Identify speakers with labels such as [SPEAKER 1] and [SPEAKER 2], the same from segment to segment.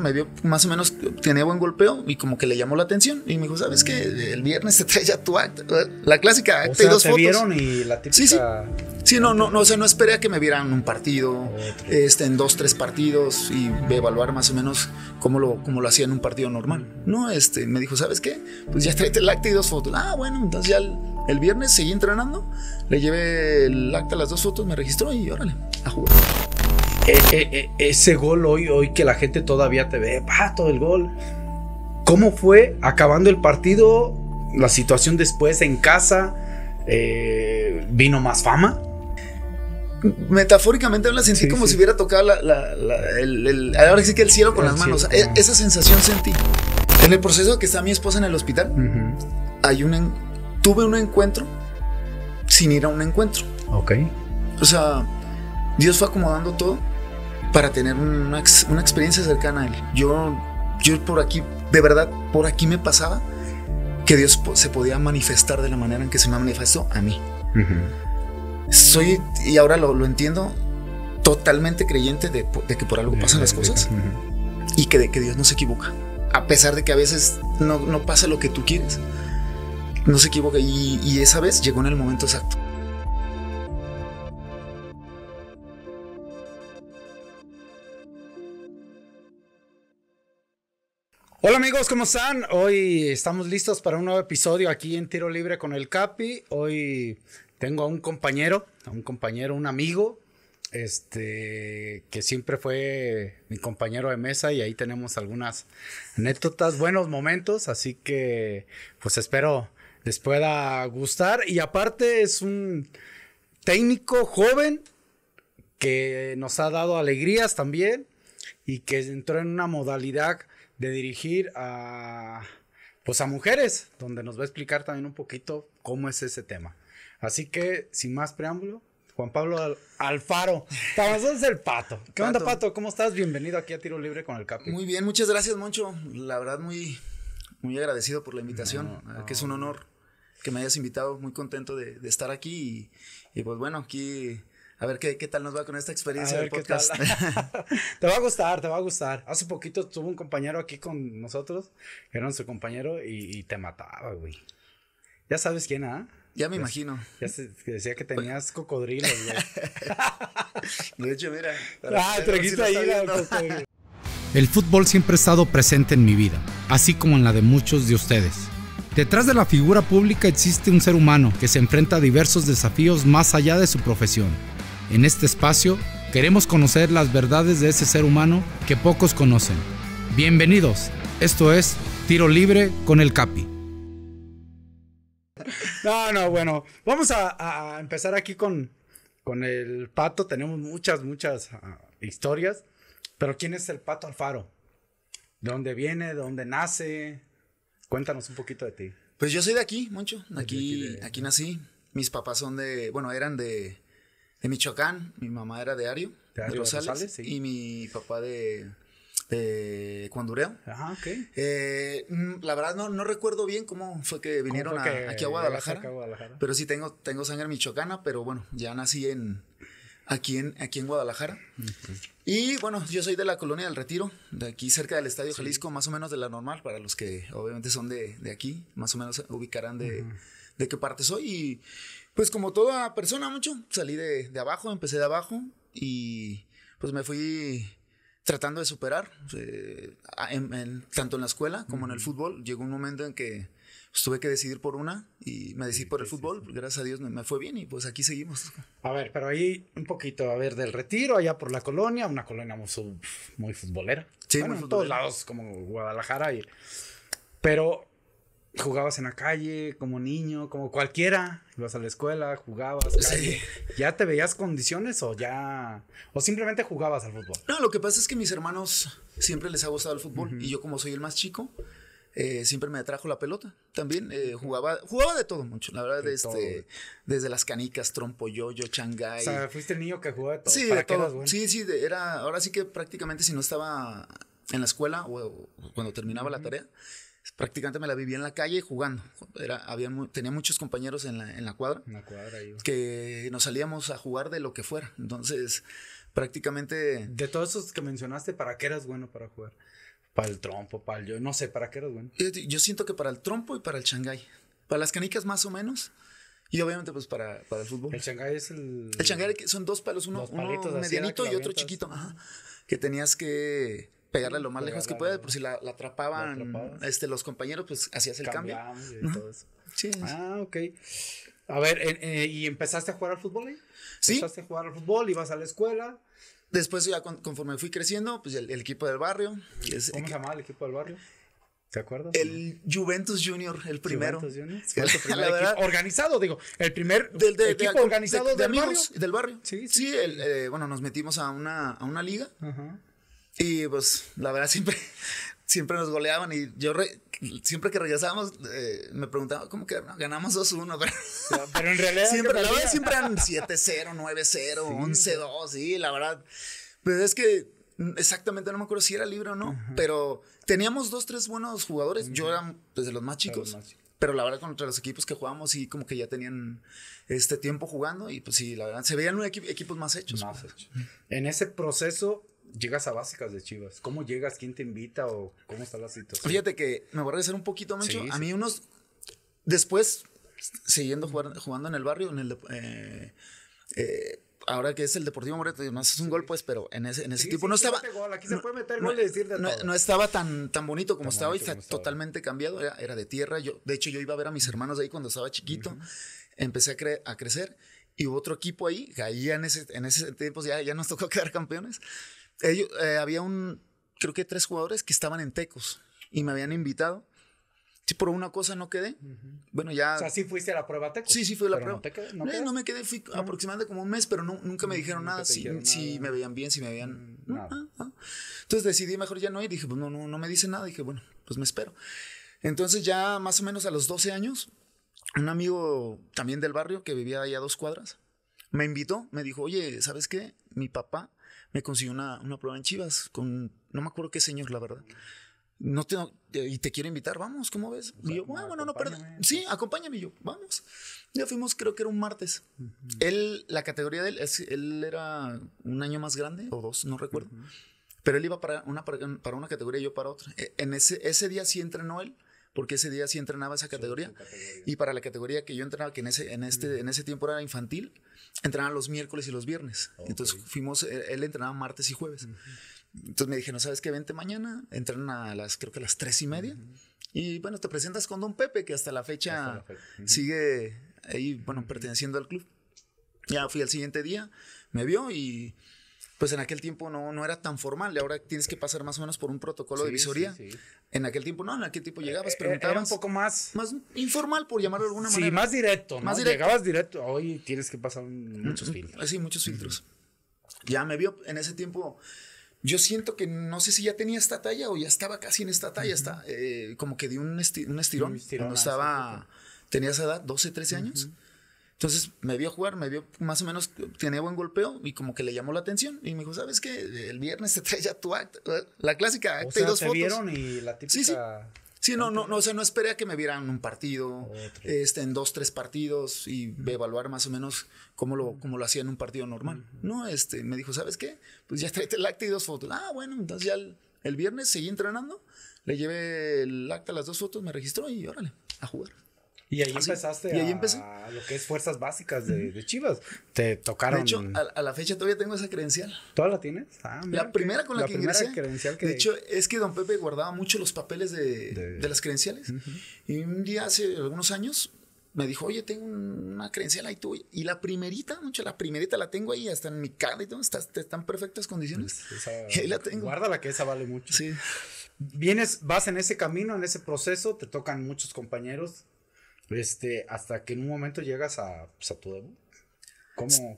[SPEAKER 1] me vio más o menos, tenía buen golpeo y como que le llamó la atención. Y me dijo, ¿sabes qué? Mm. El viernes te trae ya tu acta. La clásica acta y dos te fotos. vieron y la típica. Sí, sí. Sí, no, no, no, o sea, no esperé a que me vieran un partido, este, en dos, tres partidos y evaluar más o menos cómo lo, cómo lo hacía en un partido normal. No, este, me dijo, ¿sabes qué? Pues ya tráete el acta y dos fotos. Ah, bueno, entonces ya el, viernes seguí entrenando, le llevé el acta, las dos fotos, me registró y órale, a jugar. Eh,
[SPEAKER 2] eh, eh, ese gol hoy, hoy que la gente todavía te ve, ah, Todo el gol. ¿Cómo fue acabando el partido? La situación después en casa,
[SPEAKER 1] vino más fama. Metafóricamente la sentí como si hubiera tocado la, el, ahora sí que el cielo con las manos. E, esa sensación sentí. En el proceso que está mi esposa en el hospital, tuve un encuentro sin ir a un encuentro. Ok. O sea, Dios fue acomodando todo para tener una, experiencia cercana a Él. Yo, yo por aquí, de verdad, por aquí me pasaba que Dios se podía manifestar de la manera en que se me manifestó a mí. Soy, y ahora lo, entiendo, totalmente creyente de, que por algo pasan las cosas y que que Dios no se equivoca. A pesar de que a veces no, pasa lo que tú quieres, no se equivoca. y esa vez llegó en el momento exacto. Hola amigos, ¿cómo están?
[SPEAKER 2] Hoy estamos listos para un nuevo episodio aquí en Tiro Libre con el Capi. Hoy tengo a un compañero, a un compañero, un amigo, este, que siempre fue mi compañero de mesa y ahí tenemos algunas anécdotas, buenos momentos, así que pues espero les pueda gustar. Y aparte es un técnico joven que nos ha dado alegrías también y que entró en una modalidad de dirigir a, pues a mujeres, donde nos va a explicar también un poquito cómo es ese tema. Así que, sin más preámbulo, Juan Pablo Alfaro, es el Pato. ¿Qué onda,
[SPEAKER 1] Pato? ¿Cómo estás? Bienvenido aquí a Tiro Libre con el Capi. Muy bien, muchas gracias, Moncho. La verdad, muy, muy agradecido por la invitación, eh, que es un honor que me hayas invitado. Muy contento de, estar aquí y, pues bueno, aquí a ver qué, tal nos va con esta experiencia
[SPEAKER 2] te va a gustar, te va a gustar. Hace poquito tuvo un compañero aquí con nosotros, que era nuestro compañero, y, te mataba, güey. Ya sabes quién, ¿ah? Ya me imagino. Ya decía que tenías cocodrilos, güey. de hecho, mira. Ah, El fútbol siempre ha estado presente en mi vida, así como en la de muchos de ustedes. Detrás de la figura pública existe un ser humano que se enfrenta a diversos desafíos más allá de su profesión en este espacio queremos conocer las verdades de ese ser humano que pocos conocen. Bienvenidos, esto es Tiro Libre con el Capi. No, no, bueno, vamos a, empezar aquí con, el pato. Tenemos muchas, muchas ah, historias, pero ¿quién es el pato Alfaro? ¿De dónde viene? ¿De dónde nace?
[SPEAKER 1] Cuéntanos un poquito de ti. Pues yo soy de aquí, Moncho. Aquí, aquí nací. Mis papás son de, bueno, eran de, de Michoacán. Mi mamá era de Ario, de, y mi papá de, de Cuandureo. Ajá, eh, mm, la verdad no, no recuerdo bien cómo fue que vinieron aquí a Guadalajara, pero sí tengo, tengo sangre michoacana, pero bueno, ya nací en... Aquí en, aquí en Guadalajara. Y bueno, yo soy de la colonia del Retiro, de aquí cerca del Estadio Jalisco, más o menos de la normal, para los que obviamente son de, aquí, más o menos ubicarán de, qué parte soy. Pues como toda persona, mucho, salí de, abajo, empecé de abajo y pues me fui tratando de superar, eh, tanto en la escuela como en el fútbol. Llegó un momento en que pues, tuve que decidir por una y me decidí por el fútbol. Gracias a Dios me, fue bien y pues aquí seguimos. A ver, pero ahí un poquito, a ver, del retiro allá por la colonia, una
[SPEAKER 2] colonia muy, muy futbolera. Sí, todos lados como Guadalajara. Y, pero jugabas en la calle como niño, como cualquiera, ibas a la escuela, jugabas, ya te veías condiciones o ya o simplemente jugabas al fútbol.
[SPEAKER 1] No, lo que pasa es que mis hermanos siempre les ha gustado el fútbol y yo como soy el más chico eh, siempre me atrajo la pelota. También eh, jugaba jugaba de todo mucho, la verdad, de este, desde las canicas, trompo, yoyo, changay. O sea, fuiste el niño que jugaba de todo. Sí, Sí, sí, era, ahora sí que prácticamente si no estaba en la escuela o, cuando terminaba la tarea, prácticamente me la vivía en la calle jugando. había tenía muchos compañeros en la, cuadra, en la cuadra que nos salíamos a jugar de lo que fuera. Entonces, prácticamente... De todos esos que mencionaste, ¿para qué eras bueno para jugar? Para el trompo, para el yo, no sé, ¿para qué eras bueno? Yo, siento que para el trompo y para el changay. Para las canicas más o menos. Y obviamente, pues para, para el fútbol. El changay es el. El changay son dos palos, uno, uno medianito y otro chiquito. Ajá, que tenías que pegarle lo más lejos que puede, por si la, atrapaban este, los compañeros, pues hacías el cambio. Y todo eso. Ah, ok. A ver, eh, ¿y empezaste a jugar al fútbol? ahí? Sí. Empezaste a jugar al fútbol, ibas a la escuela. Después ya conforme fui creciendo, pues el, equipo del barrio. ¿Cómo se llamaba el equipo del barrio? ¿Te acuerdas? El Juventus Junior, el primero. Juventus Junior. el, organizado, digo. El primer del, equipo organizado de, del, amigos, barrio. del barrio. Sí, sí. Eh, bueno, nos metimos a una, a una liga. Ajá. Y pues la verdad siempre, siempre nos goleaban y yo siempre que regresábamos eh, me preguntaba, cómo que ganamos 2-1, pero, en realidad siempre, la verdad, siempre eran 7-0, 9-0, 11-2, Y, la verdad. pues, es que mm, exactamente no me acuerdo si era libre o no, pero teníamos dos, tres buenos jugadores. Yo era desde pues, los más chicos. pero la verdad contra los equipos que jugábamos, y como que ya tenían este tiempo jugando y pues sí, la verdad se veían equipos más hechos. hechos. En ese proceso
[SPEAKER 2] llegas a básicas de Chivas? ¿Cómo llegas? ¿Quién te invita o cómo está la situación?
[SPEAKER 1] Fíjate que me voy a regresar un poquito, Mencho. a mí unos... Después, siguiendo jugando en el barrio, en el... Eh, eh, ahora que es el Deportivo Moreto, no es un gol, pues, pero en ese, en ese tipo no estaba. no, estaba tan, tan bonito como estaba totalmente cambiado. Era, de tierra. Yo, de hecho, yo iba a ver a mis hermanos ahí cuando estaba chiquito. Empecé a, a, crecer y hubo otro equipo ahí. Caía en ese, en ese tiempo, ya, ya nos tocó quedar campeones ellos, eh, había un, creo que tres jugadores que estaban en Tecos y me habían invitado. si por una cosa no quedé. Bueno, ya. O sea, sí fuiste a la prueba Tecos. Sí, sí, fui a la prueba. No, ¿no, eh, no, me quedé, fui aproximadamente como un mes, pero no, nunca me dijeron nada si, si, me veían bien, si me veían. Mm, nada. Ah, ah. Entonces decidí mejor ya no ir. Dije, pues no, no, no me dicen nada. Dije, bueno, pues me espero. Entonces, ya más o menos a los 12 años, un amigo también del barrio que vivía allá a dos cuadras me invitó. Me dijo, oye, ¿sabes qué? Mi papá me consiguió una, una, prueba en Chivas con, no me acuerdo qué señor, la verdad. No tengo y te quiero invitar, vamos, ¿cómo ves? y yo, ah, bueno, no, perdón. Sí, pues. acompáñame. Y yo, vamos. Ya fuimos, creo que era un martes. Él, la categoría de él, él era un año más grande o dos, no recuerdo. Pero él iba para una, para una categoría y yo para otra. E, en ese, ese día sí entrenó él porque ese día sí entrenaba esa categoría. Y para la categoría que yo entrenaba, que en ese, en este, en ese tiempo era infantil, entrenaba los miércoles y los viernes. Entonces fuimos, él entrenaba martes y jueves. Entonces me dije, no sabes qué, vente mañana, entrenan a las, creo que a las tres y media. Y bueno, te presentas con Don Pepe, que hasta la fecha, sigue ahí, bueno, perteneciendo al club. Ya fui al siguiente día, me vio y pues en aquel tiempo no, no era tan formal. Ahora tienes que pasar más o menos por un protocolo de visoría. En aquel tiempo no, en aquel tiempo eh, llegabas, eh, preguntabas. Era un poco más. Más informal, por llamarlo de alguna manera. Sí, más directo. Más Llegabas directo. Hoy tienes que pasar muchos filtros. Sí, muchos filtros. Ya me vio en ese tiempo. Yo siento que no sé si ya tenía esta talla o ya estaba casi en esta talla. está, eh, como que di un, un estirón. Un cuando estaba. Ah, tenía esa edad, 12, 13 años. Entonces me vio jugar, me vio más o menos, tenía buen golpeo y como que le llamó la atención. Y me dijo, ¿sabes qué? El viernes te trae ya tu acta, la clásica acta y dos te fotos. vieron y la típica... Sí, sí. Sí, no, no, no, o sea, no esperé a que me vieran un partido, este, en dos, tres partidos y evaluar más o menos cómo lo, cómo lo hacía en un partido normal. No, este, me dijo, ¿sabes qué? Pues ya tráete el acta y dos fotos. Ah, bueno, entonces ya el viernes seguí entrenando, le llevé el acta, las dos fotos, me registró y órale, a jugar. Y ahí ¿Ah, empezaste y ahí a, lo que es
[SPEAKER 2] fuerzas básicas de, Chivas. Te tocaron. De hecho,
[SPEAKER 1] a, la fecha todavía tengo esa credencial.
[SPEAKER 2] ¿Toda la tienes? Ah, la primera con la, que ingresé.
[SPEAKER 1] Credencial que... De hecho, es que don Pepe guardaba mucho los papeles de, de... las credenciales. Y un día, hace algunos años, me dijo, oye, tengo una credencial ahí tuya. Y la primerita, mucho, la primerita la tengo ahí, hasta en mi cara y todo, Están en perfectas condiciones.
[SPEAKER 2] Pues, y ahí la
[SPEAKER 1] tengo. Guárdala que esa vale mucho. Sí. Vienes, vas en ese camino, en ese proceso,
[SPEAKER 2] te tocan muchos compañeros este, hasta que en un momento llegas a, pues, tu debut.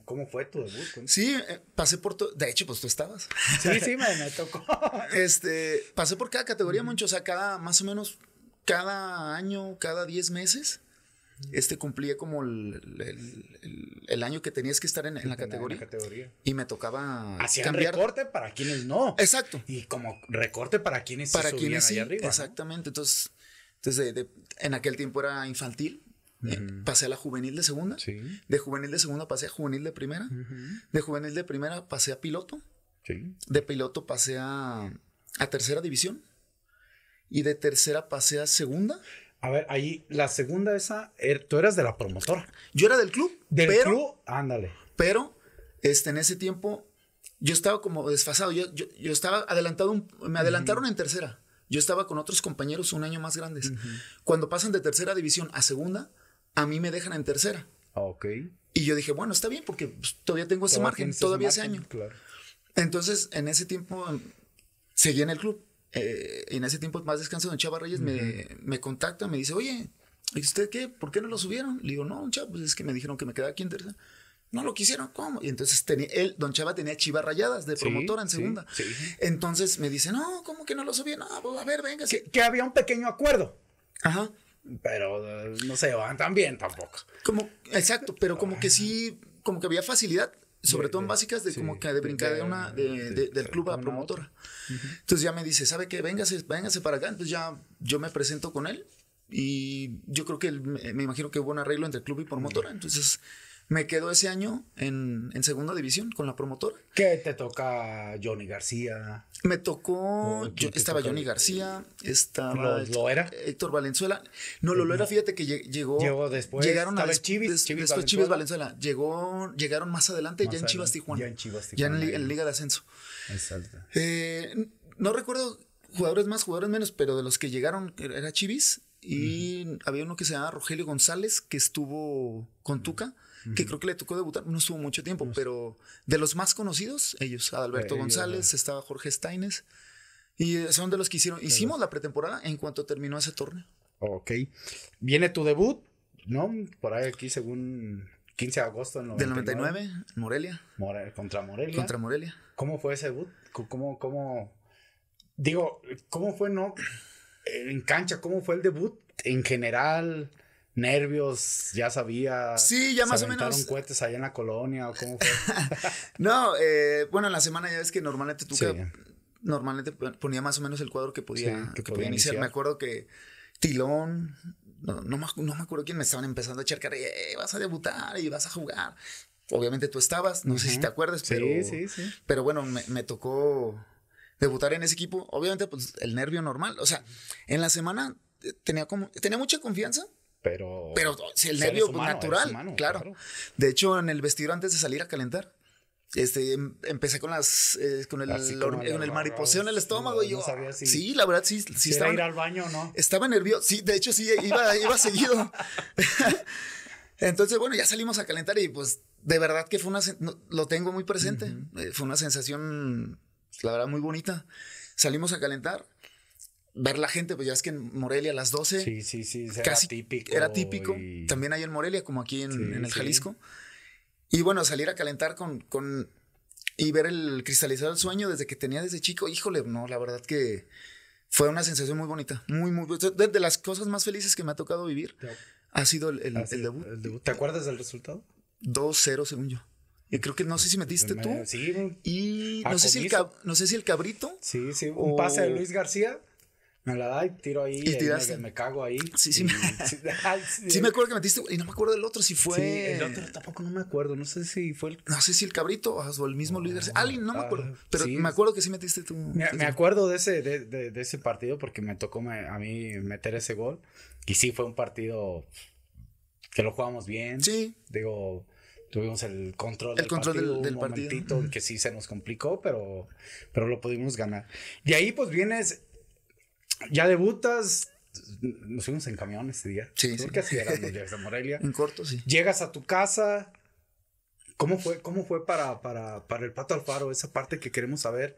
[SPEAKER 1] ¿Cómo, fue tu debut? Sí, eh, pasé por todo. De hecho, pues tú estabas. Sí, sí, me, tocó. Este, pasé por cada categoría, mucho. O sea, cada, más o menos, cada año, cada 10 meses, este cumplía como el, el, año que tenías que estar en, la, categoría, Y me tocaba. así cambiar. recorte para quienes no. Exacto. Y como recorte para quienes para quienes Exactamente. Entonces entonces, en aquel tiempo era infantil. Eh, pasé a la juvenil de segunda. De juvenil de segunda pasé a juvenil de primera. De juvenil de primera pasé a piloto. De piloto pasé a, tercera división. Y de tercera pasé a segunda. A ver, ahí la segunda esa, er, tú eras de la promotora. Yo era del club. Del pero, ándale. Pero, este, en ese tiempo, yo estaba como desfasado. Yo, estaba adelantado, me adelantaron en tercera. Yo estaba con otros compañeros un año más grandes. Cuando pasan de tercera división a segunda, a mí me dejan en tercera. Ah, ok. Y yo dije, bueno, está bien porque pues, todavía tengo ese margen, todavía ese, año. Claro. Entonces, en ese tiempo, em, seguí en el club. Eh, en ese tiempo más descanso, don Chava Reyes me, me contacta, me dice, oye, ¿y usted qué? ¿Por qué no lo subieron? Le digo, no, Chava, pues es que me dijeron que me quedaba aquí en tercera. No lo quisieron, ¿cómo? Y entonces tenía, él, Don Chava tenía chivas rayadas de promotora en segunda. Entonces me dice, no, ¿cómo que no lo subí? No, pues, a ver, venga. Que, había un pequeño acuerdo. Ajá. Pero no se van tan bien tampoco. Como, exacto, pero como que sí, como que había facilidad sobre todo en básicas, de como que de brincar de, una, del club a promotora. Entonces ya me dice, ¿sabe qué? Véngase, véngase para acá. Entonces ya yo me presento con él y yo creo que me imagino que hubo un arreglo entre club y promotora. Entonces me quedo ese año en, segunda división con la promotora. ¿Qué te toca Johnny García? Me tocó, oh, estaba Johnny García, estaba... era? Héctor Valenzuela. No, lo, era, fíjate que llegó... Llegó después. Llegaron a... Chivis, Valenzuela. Llegó, llegaron más adelante ya en Chivas Tijuana. Ya en Chivas Tijuana. Ya en, Liga de Ascenso. Eh, no recuerdo jugadores más, jugadores menos, pero de los que llegaron era Chivis y había uno que se llama Rogelio González que estuvo con Tuca que creo que le tocó debutar, no estuvo mucho tiempo, pero de los más conocidos, ellos, Adalberto González, estaba Jorge Steines, y son de los que hicieron, hicimos la pretemporada en cuanto terminó ese torneo. Ok, viene tu debut, ¿no? Por ahí aquí según 15 de
[SPEAKER 2] agosto del 99. Del 99, Morelia. contra Morelia. Contra Morelia. ¿Cómo fue ese debut? ¿Cómo, cómo, digo, cómo fue, no? En cancha, ¿cómo fue el debut en general? nervios, ya sabía. Sí, ya más o menos.
[SPEAKER 1] cohetes allá en la colonia o cómo fue? no, eh, bueno, en la semana ya ves que normalmente tú normalmente ponía más o menos el cuadro que podía, que, podía, iniciar. Me acuerdo que Tilón, no, no, me, acuerdo quién me estaban empezando a echar cara, eh, vas a debutar y vas a jugar. Obviamente tú estabas, no sé si te acuerdas, pero, sí, pero bueno, me, me tocó debutar en ese equipo. Obviamente, pues el nervio normal. O sea, en la semana eh, tenía como, tenía mucha confianza, pero, el nervio natural, claro. De hecho, en el vestido antes de salir a calentar, este, em, empecé con las eh, con el, mariposeo en el estómago y yo sí la verdad sí sí estaba estaba nervioso sí de hecho sí iba iba seguido entonces bueno ya salimos a calentar y pues de verdad que fue una lo tengo muy presente eh, fue una sensación la verdad muy bonita salimos a calentar ver la gente, pues ya es que en Morelia a las 12. Sí, sí, sí, era casi típico. Era típico. También hay en Morelia, como aquí en, el Jalisco. Y bueno, salir a calentar con, con. y ver el cristalizar el sueño desde que tenía desde chico. Híjole, no, la verdad que fue una sensación muy bonita. Muy, muy. De, las cosas más felices que me ha tocado vivir ha sido ah, el, debut. ¿Te acuerdas del resultado? 2-0, según yo. Y creo que no sé si metiste tú. Sí. Y no sé, si el no sé si el cabrito. Sí, sí. Un pase de Luis García. Me la da y tiro
[SPEAKER 2] ahí. Y Me, cago
[SPEAKER 1] ahí. Sí, sí. sí, me acuerdo que metiste. Y no me acuerdo del otro, si fue. Sí, el otro tampoco no me acuerdo. No sé si fue el. No sé si el cabrito o el mismo líder. Ah, Alguien, no me ah, acuerdo. pero me acuerdo que sí metiste tú. Me,
[SPEAKER 2] acuerdo de ese, de, de, ese partido porque me tocó a mí meter ese gol. Y sí, fue un partido que lo jugamos bien. Sí. Digo, tuvimos el control, del control El del, del un partido. que sí se nos complicó, pero, pero lo pudimos ganar. De ahí pues vienes ya debutas, nos fuimos en camión ese día. Sí. que así era Morelia. En corto, sí. Llegas a tu casa. ¿Cómo fue, cómo fue para, para, para el Pato Alfaro? Esa parte que queremos saber.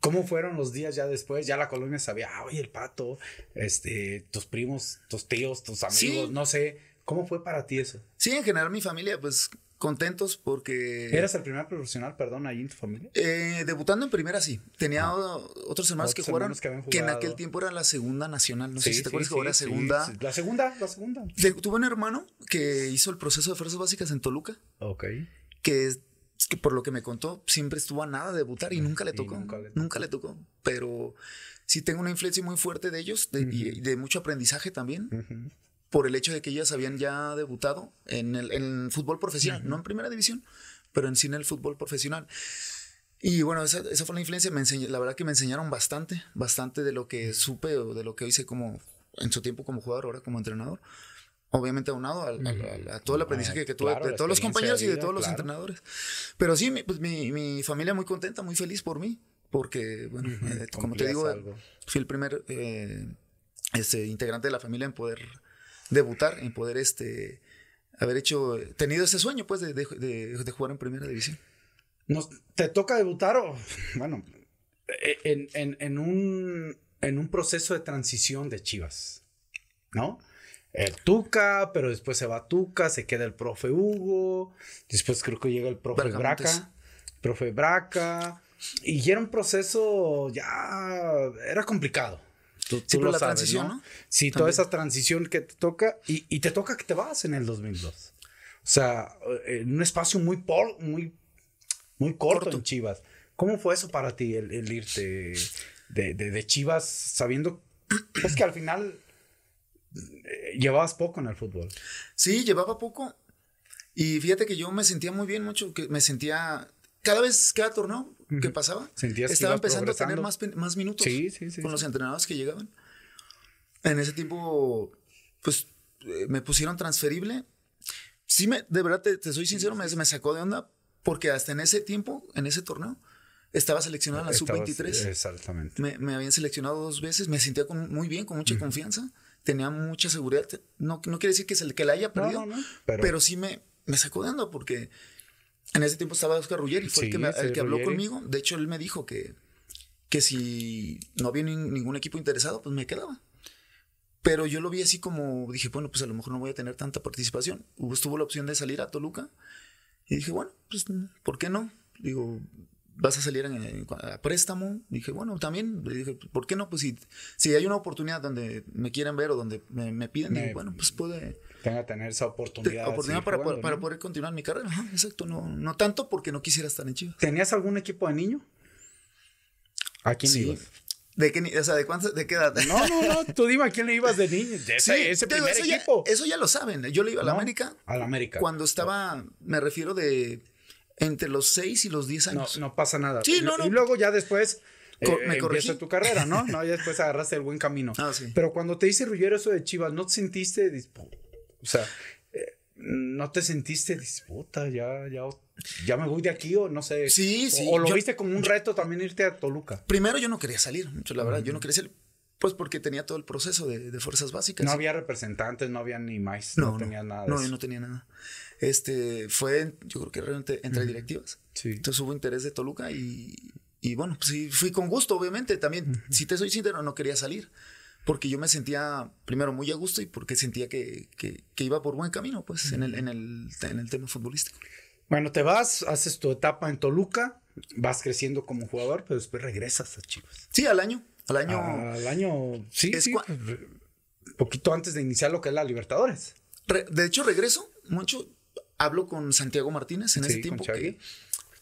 [SPEAKER 2] ¿Cómo fueron los días ya después? Ya la colonia sabía, ah, oye, el pato, este, tus
[SPEAKER 1] primos, tus tíos, tus amigos, no sé. ¿Cómo fue para ti eso? Sí, en general mi familia, pues contentos porque... ¿Eras el primer profesional, perdón, ahí en tu familia? Eh, debutando en primera, sí. Tenía ah. otros hermanos que jugaron, que, en aquel tiempo era la segunda nacional. No sé si te acuerdas que era segunda. La segunda, la segunda. Tuve un hermano que hizo el proceso de fuerzas básicas en Toluca. Ok. Que, que por lo que me contó, siempre estuvo a nada de debutar y nunca le tocó. Nunca le, tocó. Pero sí tengo una influencia muy fuerte de ellos de, y de mucho aprendizaje también por el hecho de que ellas habían ya debutado en el, fútbol profesional, no en primera división, pero en sí en el fútbol profesional. Y bueno, esa, fue la influencia. Me la verdad que me enseñaron bastante, bastante de lo que supe o de lo que hice como en su tiempo como jugador, ahora como entrenador. Obviamente aunado a todo el aprendizaje que tuve de todos los compañeros y de todos los entrenadores. Pero sí, mi, pues, mi, familia muy contenta, muy feliz por mí, porque, bueno, eh, como te digo, fui el primer eh, este, integrante de la familia en poder debutar y poder este, haber hecho, tenido ese sueño, pues, de, jugar en primera división. ¿Te toca debutar o, bueno,
[SPEAKER 2] e, en, en, en, un, en un proceso de transición de Chivas, ¿no? el Tuca, pero después se va Tuca, se queda el profe Hugo, después creo que llega el profe Braca, profe Braca, y era un proceso ya, era complicado, sí, la transición, ¿no? toda esa transición que te toca y, te toca que te vas en el 2002. O sea, eh, en un espacio muy, por, muy, muy corto, en Chivas. ¿Cómo fue eso para ti, el, irte de, Chivas sabiendo que al final
[SPEAKER 1] eh, llevabas poco en el fútbol? Sí, llevaba poco. Y fíjate que yo me sentía muy bien, mucho, que me sentía cada vez, cada torneo, ¿qué pasaba. Estaba empezando a tener más, más minutos con los entrenados que llegaban. En ese tiempo, pues eh, me pusieron transferible. Sí, me, de verdad, te, soy sincero, me, me, sacó de onda porque hasta en ese tiempo, en ese torneo, estaba seleccionado en la sub-23.
[SPEAKER 2] Exactamente.
[SPEAKER 1] Me, habían seleccionado dos veces, me sentía muy bien, con mucha confianza, tenía mucha seguridad. No, no quiere decir que, el que la haya perdido, Pero, pero, sí me, me sacó de onda porque en ese tiempo estaba Oscar y fue el que, habló conmigo. De hecho, él me dijo que, que si no había ningún equipo interesado, pues me quedaba. Pero yo lo vi así como, dije, bueno, pues a lo mejor no voy a tener tanta participación. Estuvo la opción de salir a Toluca y dije, bueno, pues, ¿por qué no? Digo, vas a salir en, a préstamo. Dije, bueno, también, dije, ¿por qué no? Pues si, hay una oportunidad donde me quieren ver o donde me, piden, bueno, pues puede... Tenga tener esa oportunidad. oportunidad para, poder continuar mi carrera. exacto, no, no tanto porque no quisiera estar en Chivas. ¿Tenías algún equipo de niño? ¿A quién sí. ibas? ¿De qué, o edad? No, no, no. Tú dime a quién le ibas de niño. sí, ese primer eso equipo. Ya, eso ya lo saben. Yo le iba a la América. A la América. Cuando estaba, me refiero de entre los 6 y los 10 años. No, pasa nada. Sí, y, luego ya después
[SPEAKER 2] Me eh, me tu carrera, ¿no? No, ya después agarraste el buen camino. Ah, Pero cuando te hice rullero eso de Chivas, ¿no te sentiste? O sea, eh, ¿no te sentiste disputa? Ya, ya, ya me voy de aquí o no sé. Sí, sí. O, lo viste
[SPEAKER 1] como un reto también irte a Toluca. Primero yo no quería salir, la verdad, yo no quería salir. Pues porque tenía todo el proceso de, fuerzas básicas. No había representantes, no había ni más, no, no, tenía nada. no, yo no tenía nada. Este, fue, yo creo que realmente entre directivas. Entonces hubo interés de Toluca y, bueno, pues sí, fui con gusto, obviamente. También, si te soy sincero, no quería salir. Porque yo me sentía, primero, muy a gusto y porque sentía que, iba por buen camino, pues, en, el, en, el, en el tema futbolístico. Bueno, te vas, haces tu etapa en Toluca, vas creciendo como jugador, pero después regresas a Chivas. Sí, al año. Al año. al año, sí, sí pues, poquito antes de iniciar lo que es la Libertadores. de hecho, regreso mucho hablo con Santiago Martínez en ese tiempo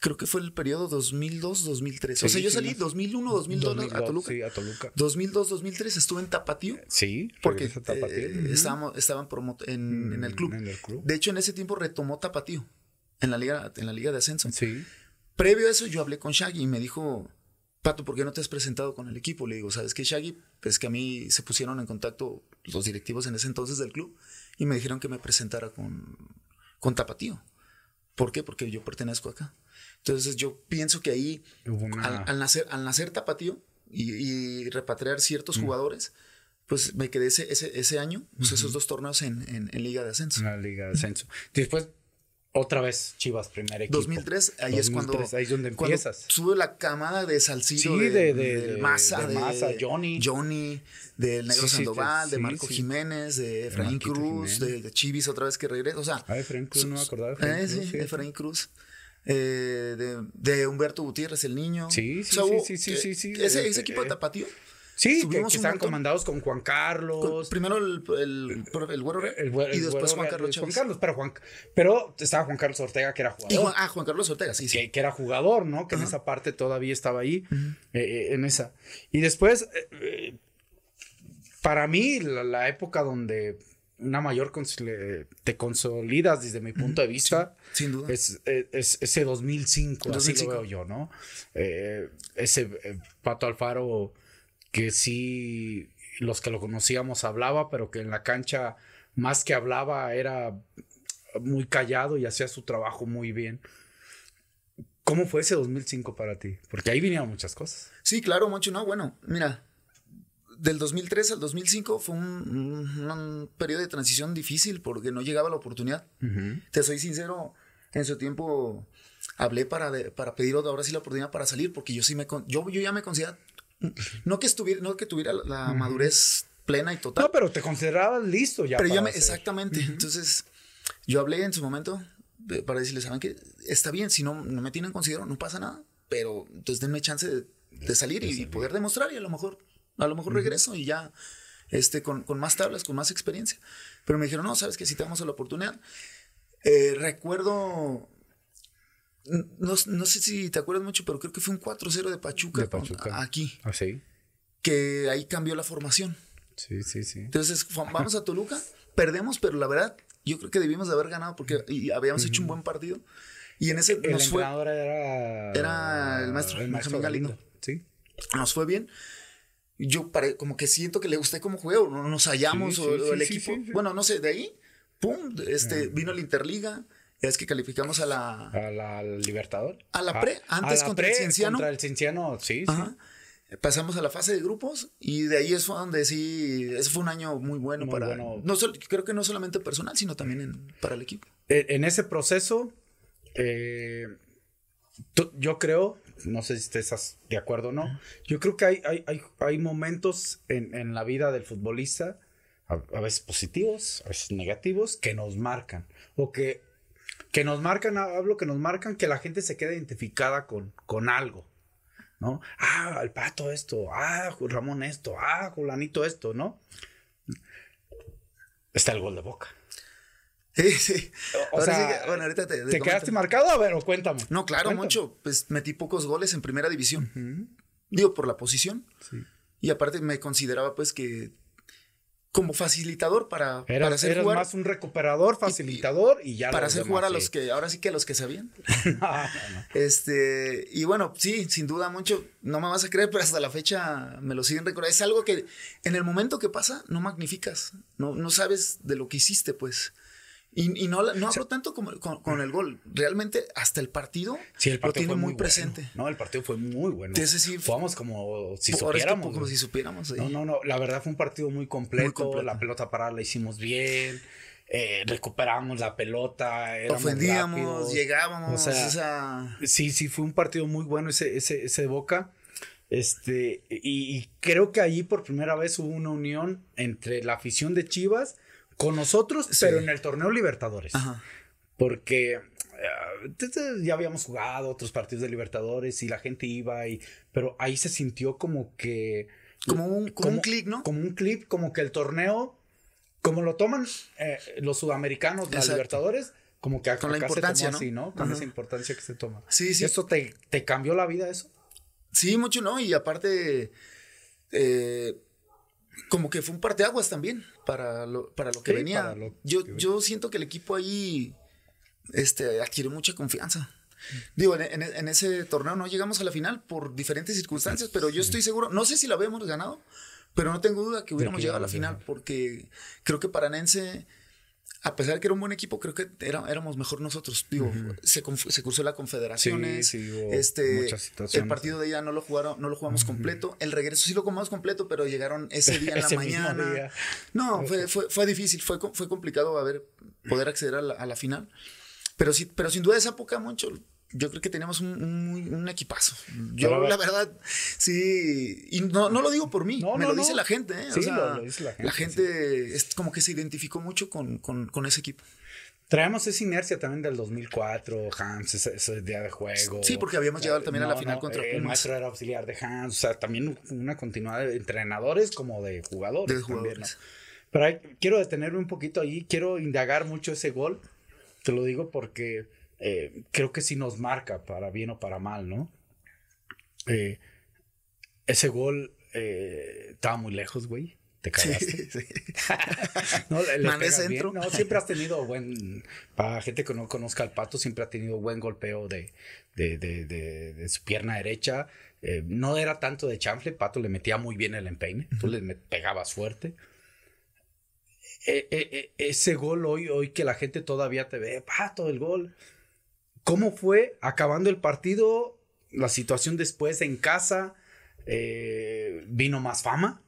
[SPEAKER 1] creo que fue el periodo 2002, 2003. o sea, yo salí 2001, 2002, a Toluca. a Toluca. 2002, 2003 estuve en Tapatío. Eh, sí, porque eh, estábamos, estaban en, mm, en, el club. De hecho, en ese tiempo retomó Tapatío en la liga, en la liga de ascenso. Sí. Previo a eso yo hablé con Shaggy y me dijo, Pato, ¿por qué no te has presentado con el equipo? Le digo, ¿sabes que Shaggy? Pues que a mí se pusieron en contacto los directivos en ese entonces del club y me dijeron que me presentara con, con Tapatío. ¿Por qué? Porque yo pertenezco acá. Entonces yo pienso que ahí, al, nacer, al nacer Tapatío y, repatriar ciertos mm. jugadores, pues me quedé ese, ese, año, pues esos dos torneos en, Liga de Ascenso. La Liga de Ascenso. Después otra vez Chivas, primer equipo. 2003, ahí es cuando. Ahí es donde empiezas. Sube la camada de Salcido. Sí, de, de, de, Johnny. Johnny, del Negro Sandoval, de Marco Jiménez, de Efraín Cruz, de, Chivis otra vez que regresa. O sea. Ah, Efraín Cruz, no me acordaba. Eh, Efraín Cruz, sí, Efraín Cruz. Eh, de, Humberto Gutiérrez, el niño. Sí, sí, sí, sí, sí, sí, Ese, eh, ese eh, equipo de Tapatío Sí, que, estaban comandados con Juan Carlos. primero
[SPEAKER 2] el, el, y después Juan Carlos Juan pero, Juan, pero estaba Juan Carlos Ortega, que era jugador. ah, Juan Carlos Ortega, sí, sí. Que, era jugador, ¿no? Que en esa parte todavía estaba ahí, eh, eh, en esa. Y después, eh, para mí, la, época donde una mayor te consolidas desde mi punto de vista, sin duda. Es, ese 2005, 2005, así lo veo yo, ¿no? ese Pato Alfaro que sí, los que lo conocíamos hablaba, pero que en la cancha más que hablaba era muy callado y hacía su
[SPEAKER 1] trabajo muy bien. ¿Cómo fue ese 2005 para ti? Porque ahí vinieron muchas cosas. Sí, claro, mucho no, bueno, mira, del 2003 al 2005 fue un, periodo de transición difícil porque no llegaba la oportunidad. Te soy sincero, en su tiempo hablé para, para pedir ahora sí la oportunidad para salir porque yo sí me, yo, yo ya me consideraba. No que estuviera, no que tuviera la, madurez plena y total. No, pero te considerabas listo ya. exactamente. Entonces, yo hablé en su momento para decirles, saben que está bien, si no, no me tienen considero, no pasa nada, pero entonces denme chance de, salir y, poder demostrar y a lo mejor, a lo mejor regreso y ya este, con, más tablas, con más experiencia. Pero me dijeron, no, sabes que si te damos la oportunidad. Eh, recuerdo no, sé si te acuerdas mucho, pero creo que fue un 4-0 de Pachuca. aquí. Ah, sí. Que ahí cambió la formación. Sí, sí, sí. Entonces, vamos a Toluca, perdemos, pero la verdad, yo creo que debimos de haber ganado porque habíamos hecho un buen partido. Y en ese el nos fue. Era, era el maestro, el Galindo. Sí. Nos fue bien. Yo como que siento que le gusté cómo jugué, o nos hallamos, o, el equipo. Bueno, no sé, de ahí, pum, este, vino la Interliga es que calificamos a la. A la Libertador. A la ah, pre, antes contra el Cienciano. Contra el Cienciano, sí, Pasamos a la fase de grupos y de ahí es donde sí, ese fue un año muy bueno para. No, creo que no solamente personal, sino también para el equipo. En ese proceso,
[SPEAKER 2] eh, yo creo, no sé si estás de acuerdo o no, yo creo que hay, hay, momentos en, en la vida del futbolista a, veces positivos, a veces negativos, que nos marcan o que que nos marcan, hablo que nos marcan que la gente se queda identificada con, con algo, ¿no? Ah, el pato esto, ah, Ramón esto, ah, Julanito esto, ¿no?
[SPEAKER 1] Está el gol de boca.
[SPEAKER 2] Sí, sí. O, sea,
[SPEAKER 1] bueno, ahorita te. ¿Te, quedaste marcado? A ver, cuéntame. No, claro, mucho. Pues metí pocos goles en primera división. Digo, por la posición. Y aparte me consideraba, pues, que como facilitador para, hacer jugar. más un recuperador, facilitador y, ya. Para hacer jugar a los que, ahora sí que a los que sabían. Este, y bueno, sí, sin duda mucho, no me vas a creer, pero hasta la fecha me lo siguen recordando. Es algo que en el momento que pasa, no magnificas, no, no sabes de lo que hiciste, pues. Y, no, no hablo tanto como, con, el gol. Realmente, hasta el partido, el partido lo tiene muy, presente. No, el partido fue muy bueno.
[SPEAKER 2] fuimos como si supiéramos. Como si supiéramos. No, no, no. La verdad fue un partido muy completo. La pelota parada la hicimos bien. recuperábamos eh, recuperamos la pelota, ofendíamos, llegábamos. Sí, sí, fue un partido muy bueno ese, ese, Boca. Este, y, y, creo que ahí por primera vez hubo una unión entre la afición de Chivas con nosotros, pero en el torneo Libertadores. Porque eh, ya habíamos jugado otros partidos de Libertadores y la gente iba y pero ahí se sintió como que como un, como, clip, ¿no? Como un clip, como que el torneo como lo toman eh, los sudamericanos, de los Libertadores, como que acá, con la importancia, Con esa
[SPEAKER 1] importancia que se toma. Sí, sí. ¿Eso te, cambió la vida eso? Sí, mucho, ¿no? Y aparte, eh, como que fue un parteaguas también para lo, para lo que venía. yo, yo siento que el equipo ahí este, adquirió mucha confianza. Digo, en, ese torneo no llegamos a la final por diferentes circunstancias, pero yo estoy seguro, no sé si la habíamos ganado, pero no tengo duda que hubiéramos llegado a la final, porque creo que Paranense a pesar que era un buen equipo, creo que éramos mejor nosotros. Digo, se, cursó la Confederaciones. Sí, sí, este, el partido de ida no lo jugaron, no lo jugamos completo. El regreso sí lo jugamos completo, pero llegaron ese día en la mañana. No, fue, fue, fue, difícil, fue, fue complicado poder acceder a la, final. Pero sí, pero sin duda esa época, Moncho, yo creo que tenemos un, equipazo. Yo, la verdad, sí. Y no, lo digo por mí, me lo dice la gente. la gente. es como que se identificó mucho con, ese equipo. Traemos esa inercia también del 2004,
[SPEAKER 2] Hans, ese, día de juego. Sí, porque habíamos llegado también a la final contra Pumas. El maestro era auxiliar de Hans. o sea, también una continuidad de entrenadores como de jugadores. También, Pero quiero detenerme un poquito ahí, quiero indagar mucho ese gol. Te lo digo porque eh, creo que sí nos marca para bien o para mal, ¿no? Eh, ese gol eh, estaba muy lejos, güey. Te cagaste. Sí, no, no, siempre has tenido buen. Para gente que no conozca al pato, siempre ha tenido buen golpeo de, de, su pierna derecha. no era tanto de chanfle, Pato le metía muy bien el empeine, tú le pegabas fuerte. ese gol hoy, hoy que la gente todavía te ve, Pato, el gol ¿Cómo fue acabando el partido? La situación después en casa. Eh, ¿Vino más fama?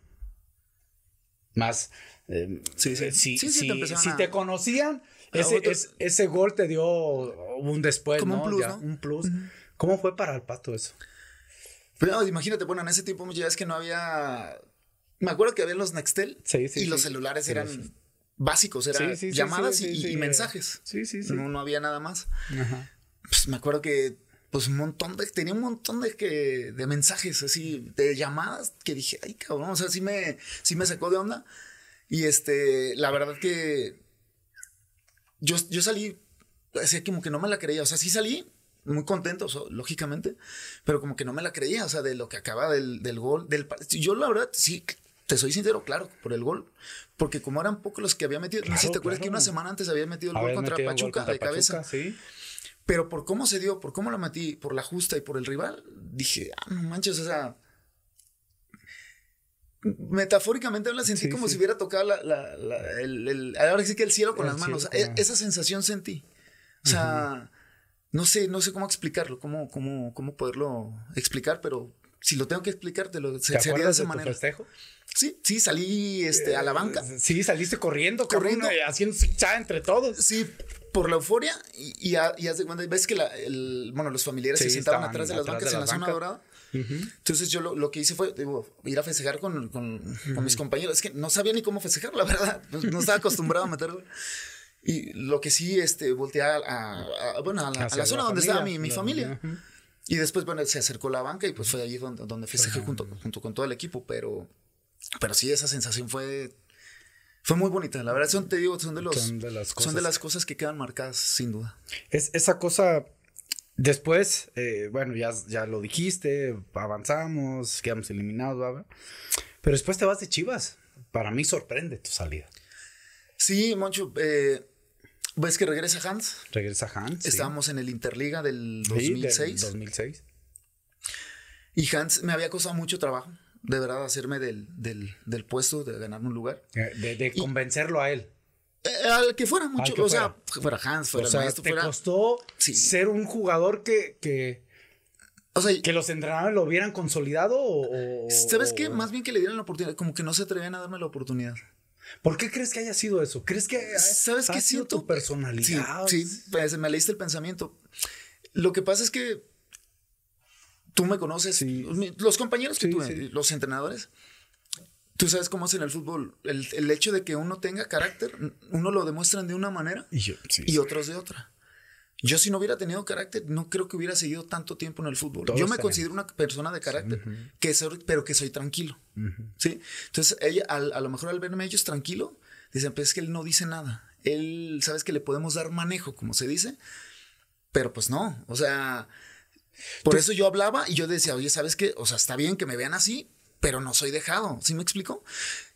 [SPEAKER 2] Más. Eh,
[SPEAKER 1] eh, si, te,
[SPEAKER 2] conocían, ese, gol te dio un
[SPEAKER 1] después, Como Un plus. ¿no? Un plus. ¿Cómo fue para el pato eso? Pero, pues, imagínate, bueno, en ese tiempo ya es que no había. Me acuerdo que había los Nextel y los celulares eran básicos, eran llamadas y, mensajes. Sí, sí, sí. No, no había nada más. Ajá pues me acuerdo que pues un montón de, tenía un montón de, que, de mensajes así, de llamadas que dije, ay cabrón, o sea, sí me, sí me sacó de onda. Y este, la verdad que yo, yo salí, así como que no me la creía, o sea, sí salí muy contento, lógicamente, pero como que no me la creía, o sea, de lo que acaba del, del gol, del yo la verdad sí te soy sincero, claro, por el gol. Porque como eran pocos los que había metido, no sé si te acuerdas que una semana antes había metido el gol contra Pachuca, de cabeza. Sí. Pero por cómo se dio, por cómo la matí, por la justa y por el rival, dije, ah, no manches, o sea, metafóricamente habla, sentí como si hubiera tocado la, el, sí que el cielo con las manos. E, esa sensación sentí. O sea, no sé, no sé cómo explicarlo, cómo, cómo, cómo poderlo explicar, pero si lo tengo que explicar, te lo ¿Te de esa de manera. Tu festejo? Sí, sí, salí este, a la banca. Eh, sí, saliste corriendo, corriendo, eh, haciendo haciendo entre todos. Sí, por la euforia y, y, cuando ves que bueno, los familiares se sentaban atrás de las bancas en la zona dorada. Entonces yo lo, que hice fue ir a festejar con, mis compañeros. Es que no sabía ni cómo festejar, la verdad. Pues, no, estaba acostumbrado a meter. Y lo que sí, este, volteé a, la, zona donde estaba mi, familia. Y después, bueno, se acercó la banca y pues fue allí donde, festejé junto, junto con todo el equipo. Pero, pero sí, esa sensación fue fue muy bonita, la verdad, son, te digo, son de, los, de las, cosas. que quedan marcadas, sin duda. Es esa
[SPEAKER 2] cosa, después, eh, bueno, ya, ya lo dijiste, avanzamos, quedamos eliminados, pero después te vas de Chivas. Para mí sorprende tu salida.
[SPEAKER 1] Sí, Moncho, eh, ¿ves que regresa Hans?
[SPEAKER 2] Regresa Hans. Estábamos
[SPEAKER 1] en el Interliga del 2006. del 2006. Y Hans me había costado mucho trabajo de verdad hacerme del, del, puesto, de ganarme un lugar. Eh, de, convencerlo a él. Eh, al que fuera mucho, o sea, fuera Hans, fuera o sea, te costó
[SPEAKER 2] ser un jugador que, que, o sea, que los entrenadores lo hubieran consolidado
[SPEAKER 1] o... ¿Sabes qué? Más bien que le dieran la oportunidad, como que no se atrevían a darme la oportunidad. ¿Por qué crees que haya sido eso? ¿Crees que ¿Sabes sido siento? tu personalidad? Sí, pues, me leíste el pensamiento. Lo que pasa es que tú me conoces, los compañeros que tú los entrenadores, tú sabes cómo es el fútbol. El, hecho de que uno tenga carácter, uno lo demuestran de una manera
[SPEAKER 2] y,
[SPEAKER 1] otros de otra. Yo si no hubiera tenido carácter, no creo que hubiera seguido tanto tiempo en el fútbol. yo me considero una persona de carácter, que pero que soy tranquilo. ¿sí? Entonces, ella, a lo mejor al verme ellos tranquilo, dicen, pues es que él no dice nada. Él, sabes que le podemos dar manejo, como se dice, pero pues no. O sea, por eso yo hablaba y yo decía, oye, ¿sabes qué? O sea, está bien que me vean así, pero no soy dejado. ¿Sí me explico?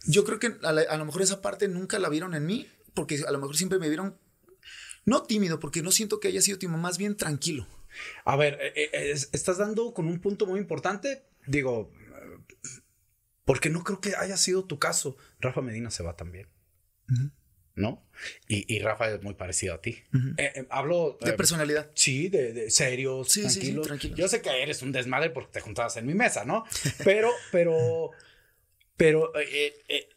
[SPEAKER 1] Yo creo que a, lo mejor esa parte nunca la vieron en mí, porque a lo mejor siempre me vieron, no tímido, porque no siento que haya sido tímido, más bien tranquilo. A ver, eh, eh, eh, estás dando con un punto muy importante, digo,
[SPEAKER 2] porque no creo que haya sido tu caso. Rafa Medina se va también. ¿no? Y, y, Rafa es muy parecido a ti. Eh, eh, hablo... De eh, personalidad. Sí, de, serio, sí, tranquilo. Sí, Yo sé que eres un desmadre porque te juntabas en mi mesa, ¿no? Pero, pero, pero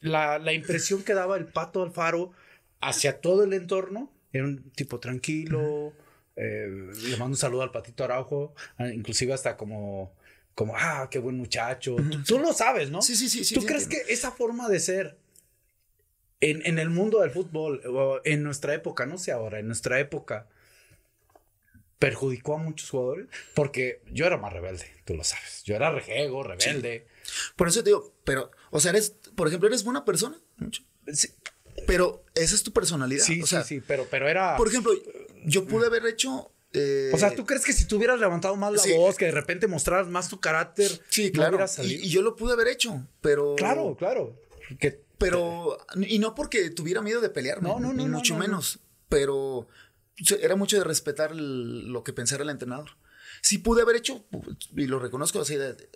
[SPEAKER 2] la, impresión que daba el pato Alfaro hacia todo el entorno era un tipo tranquilo. le mando un saludo al patito Araujo, ah, inclusive hasta como... Como, ah, qué buen muchacho. tú, tú, lo sabes, ¿no? Sí, sí, sí. ¿Tú crees que esa forma de ser en, en el mundo del fútbol, en nuestra época, no sé ahora, en nuestra época, perjudicó a muchos jugadores porque yo era más rebelde, tú lo sabes. Yo era rejego, rebelde.
[SPEAKER 1] Por eso te digo, pero, o sea, eres, por ejemplo, eres buena persona. Pero esa es tu personalidad. Sí, sí, sí, pero, pero era. Por ejemplo, yo pude haber hecho. Eh, o sea, ¿tú crees que si tú hubieras levantado más la voz, que de repente mostraras más tu carácter, sí, claro. Y, y, yo lo pude haber hecho, pero. Claro, claro. Que pero, eh, y no porque tuviera miedo de pelear, no, no, ni mucho menos, pero era mucho de respetar lo que pensara el entrenador. Sí pude haber hecho, y lo reconozco,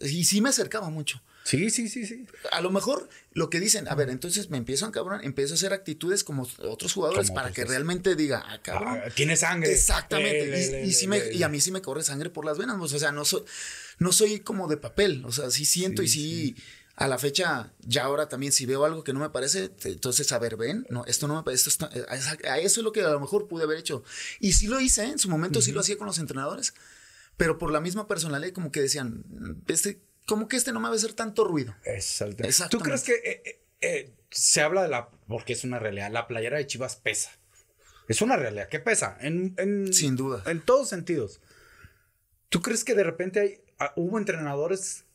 [SPEAKER 1] y sí me acercaba mucho. Sí, sí, sí, sí. A lo mejor lo que dicen, a ver, entonces me empiezo cabrón, empiezo a hacer actitudes como otros jugadores para que realmente diga, ah, ah, cabrón. tiene sangre. Exactamente. Eh, y, sí me, y, a mí sí me corre sangre por las venas. o sea, no soy, no soy como de papel. O sea, sí siento y sí a la fecha, ya ahora también si veo algo que no me parece, entonces, a ver, ven, no, esto no me parece, esto eh, a eso es lo que a lo mejor pude haber hecho. Y sí lo hice, ¿eh? en su momento sí lo hacía con los entrenadores, pero por la misma personalidad como que decían, mm, este, como que este no me va a hacer tanto ruido. Exacto. ¿Tú crees
[SPEAKER 2] que
[SPEAKER 1] eh, se habla de la, porque es una
[SPEAKER 2] realidad, la playera de Chivas pesa? Es una realidad que pesa, en, sin duda. En todos sentidos. ¿Tú crees que de repente ah, hubo entrenadores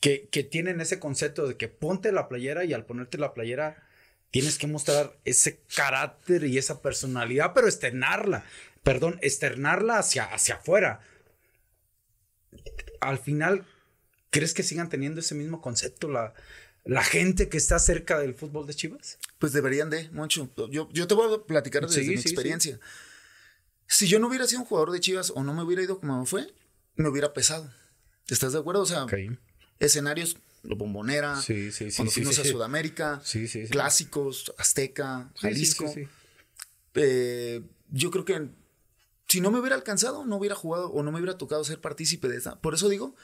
[SPEAKER 2] que, tienen ese concepto de que ponte la playera y al ponerte la playera tienes que mostrar ese carácter y esa personalidad, pero externarla, perdón, externarla hacia, hacia afuera. Al final, ¿crees que sigan teniendo ese mismo concepto la, la gente que está cerca del fútbol de
[SPEAKER 1] Chivas? Pues deberían de, mucho. Yo, te voy a platicar desde mi experiencia. Si yo no hubiera sido un jugador de Chivas o no me hubiera ido como fue, me hubiera pesado. ¿Estás de acuerdo? O sea, escenarios, lo bombonera, cuando fuimos a Sudamérica, clásicos, Azteca, Jalisco. Eh, yo creo que si no me hubiera alcanzado, no hubiera jugado o no me hubiera tocado ser partícipe de esa. Por eso digo,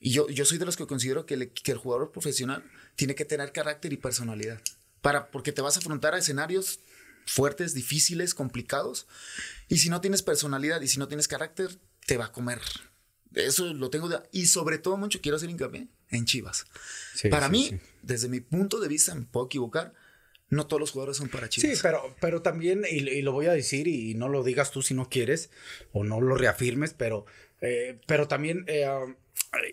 [SPEAKER 1] y yo, yo soy de los que considero que, el jugador profesional tiene que tener carácter y personalidad. Para, porque te vas a afrontar a escenarios fuertes, difíciles, complicados. Y si no tienes personalidad y si no tienes carácter, te va a comer. Eso lo tengo. De, y sobre todo, mucho quiero hacer hincapié en Chivas. para mí, desde mi punto de vista, me puedo equivocar, no todos los jugadores son para Chivas. Sí,
[SPEAKER 2] pero, pero también, y, lo voy a decir, y, no lo digas tú si no quieres, o no lo reafirmes, pero, eh, pero también, eh, um,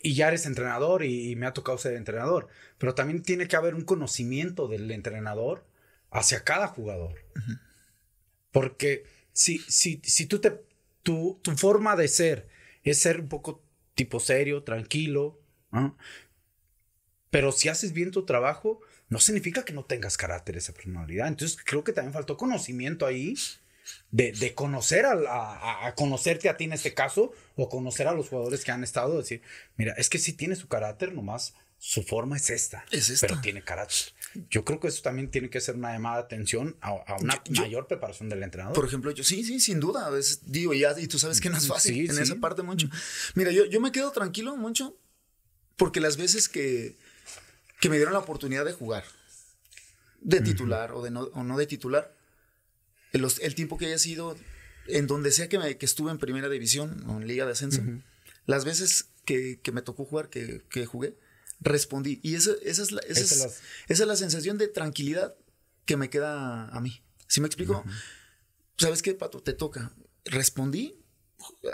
[SPEAKER 2] y ya eres entrenador y, me ha tocado ser entrenador, pero también tiene que haber un conocimiento del entrenador hacia cada jugador. Porque si, si, si tú te, tu, tu forma de ser es ser un poco tipo serio, tranquilo, ¿no? Pero si haces bien tu trabajo, no significa que no tengas carácter esa personalidad. Entonces creo que también faltó conocimiento ahí de, de conocer a, a, conocerte a ti en este caso o conocer a los jugadores que han estado. Decir, mira, es que si tiene su carácter, nomás su forma es esta. Es esta. Pero tiene carácter. Yo creo que eso también tiene
[SPEAKER 1] que ser una llamada de atención a, una mayor preparación del entrenador. Por ejemplo, yo sí, sí, sin duda. A veces digo, ya, y tú sabes que no es mm, fácil en esa parte, mucho mm. Mira, yo, yo me quedo tranquilo, mucho porque las veces que que me dieron la oportunidad de jugar, de titular o, de no, o no de titular. El, tiempo que haya sido, en donde sea que, me, que estuve en primera división o en liga de ascenso, las veces que, me tocó jugar, que, jugué, respondí. Y esa, esa, es la, esa, es, la, sensación de tranquilidad que me queda a mí. ¿Sí me explico? ¿Sabes qué, Pato? Te toca. Respondí,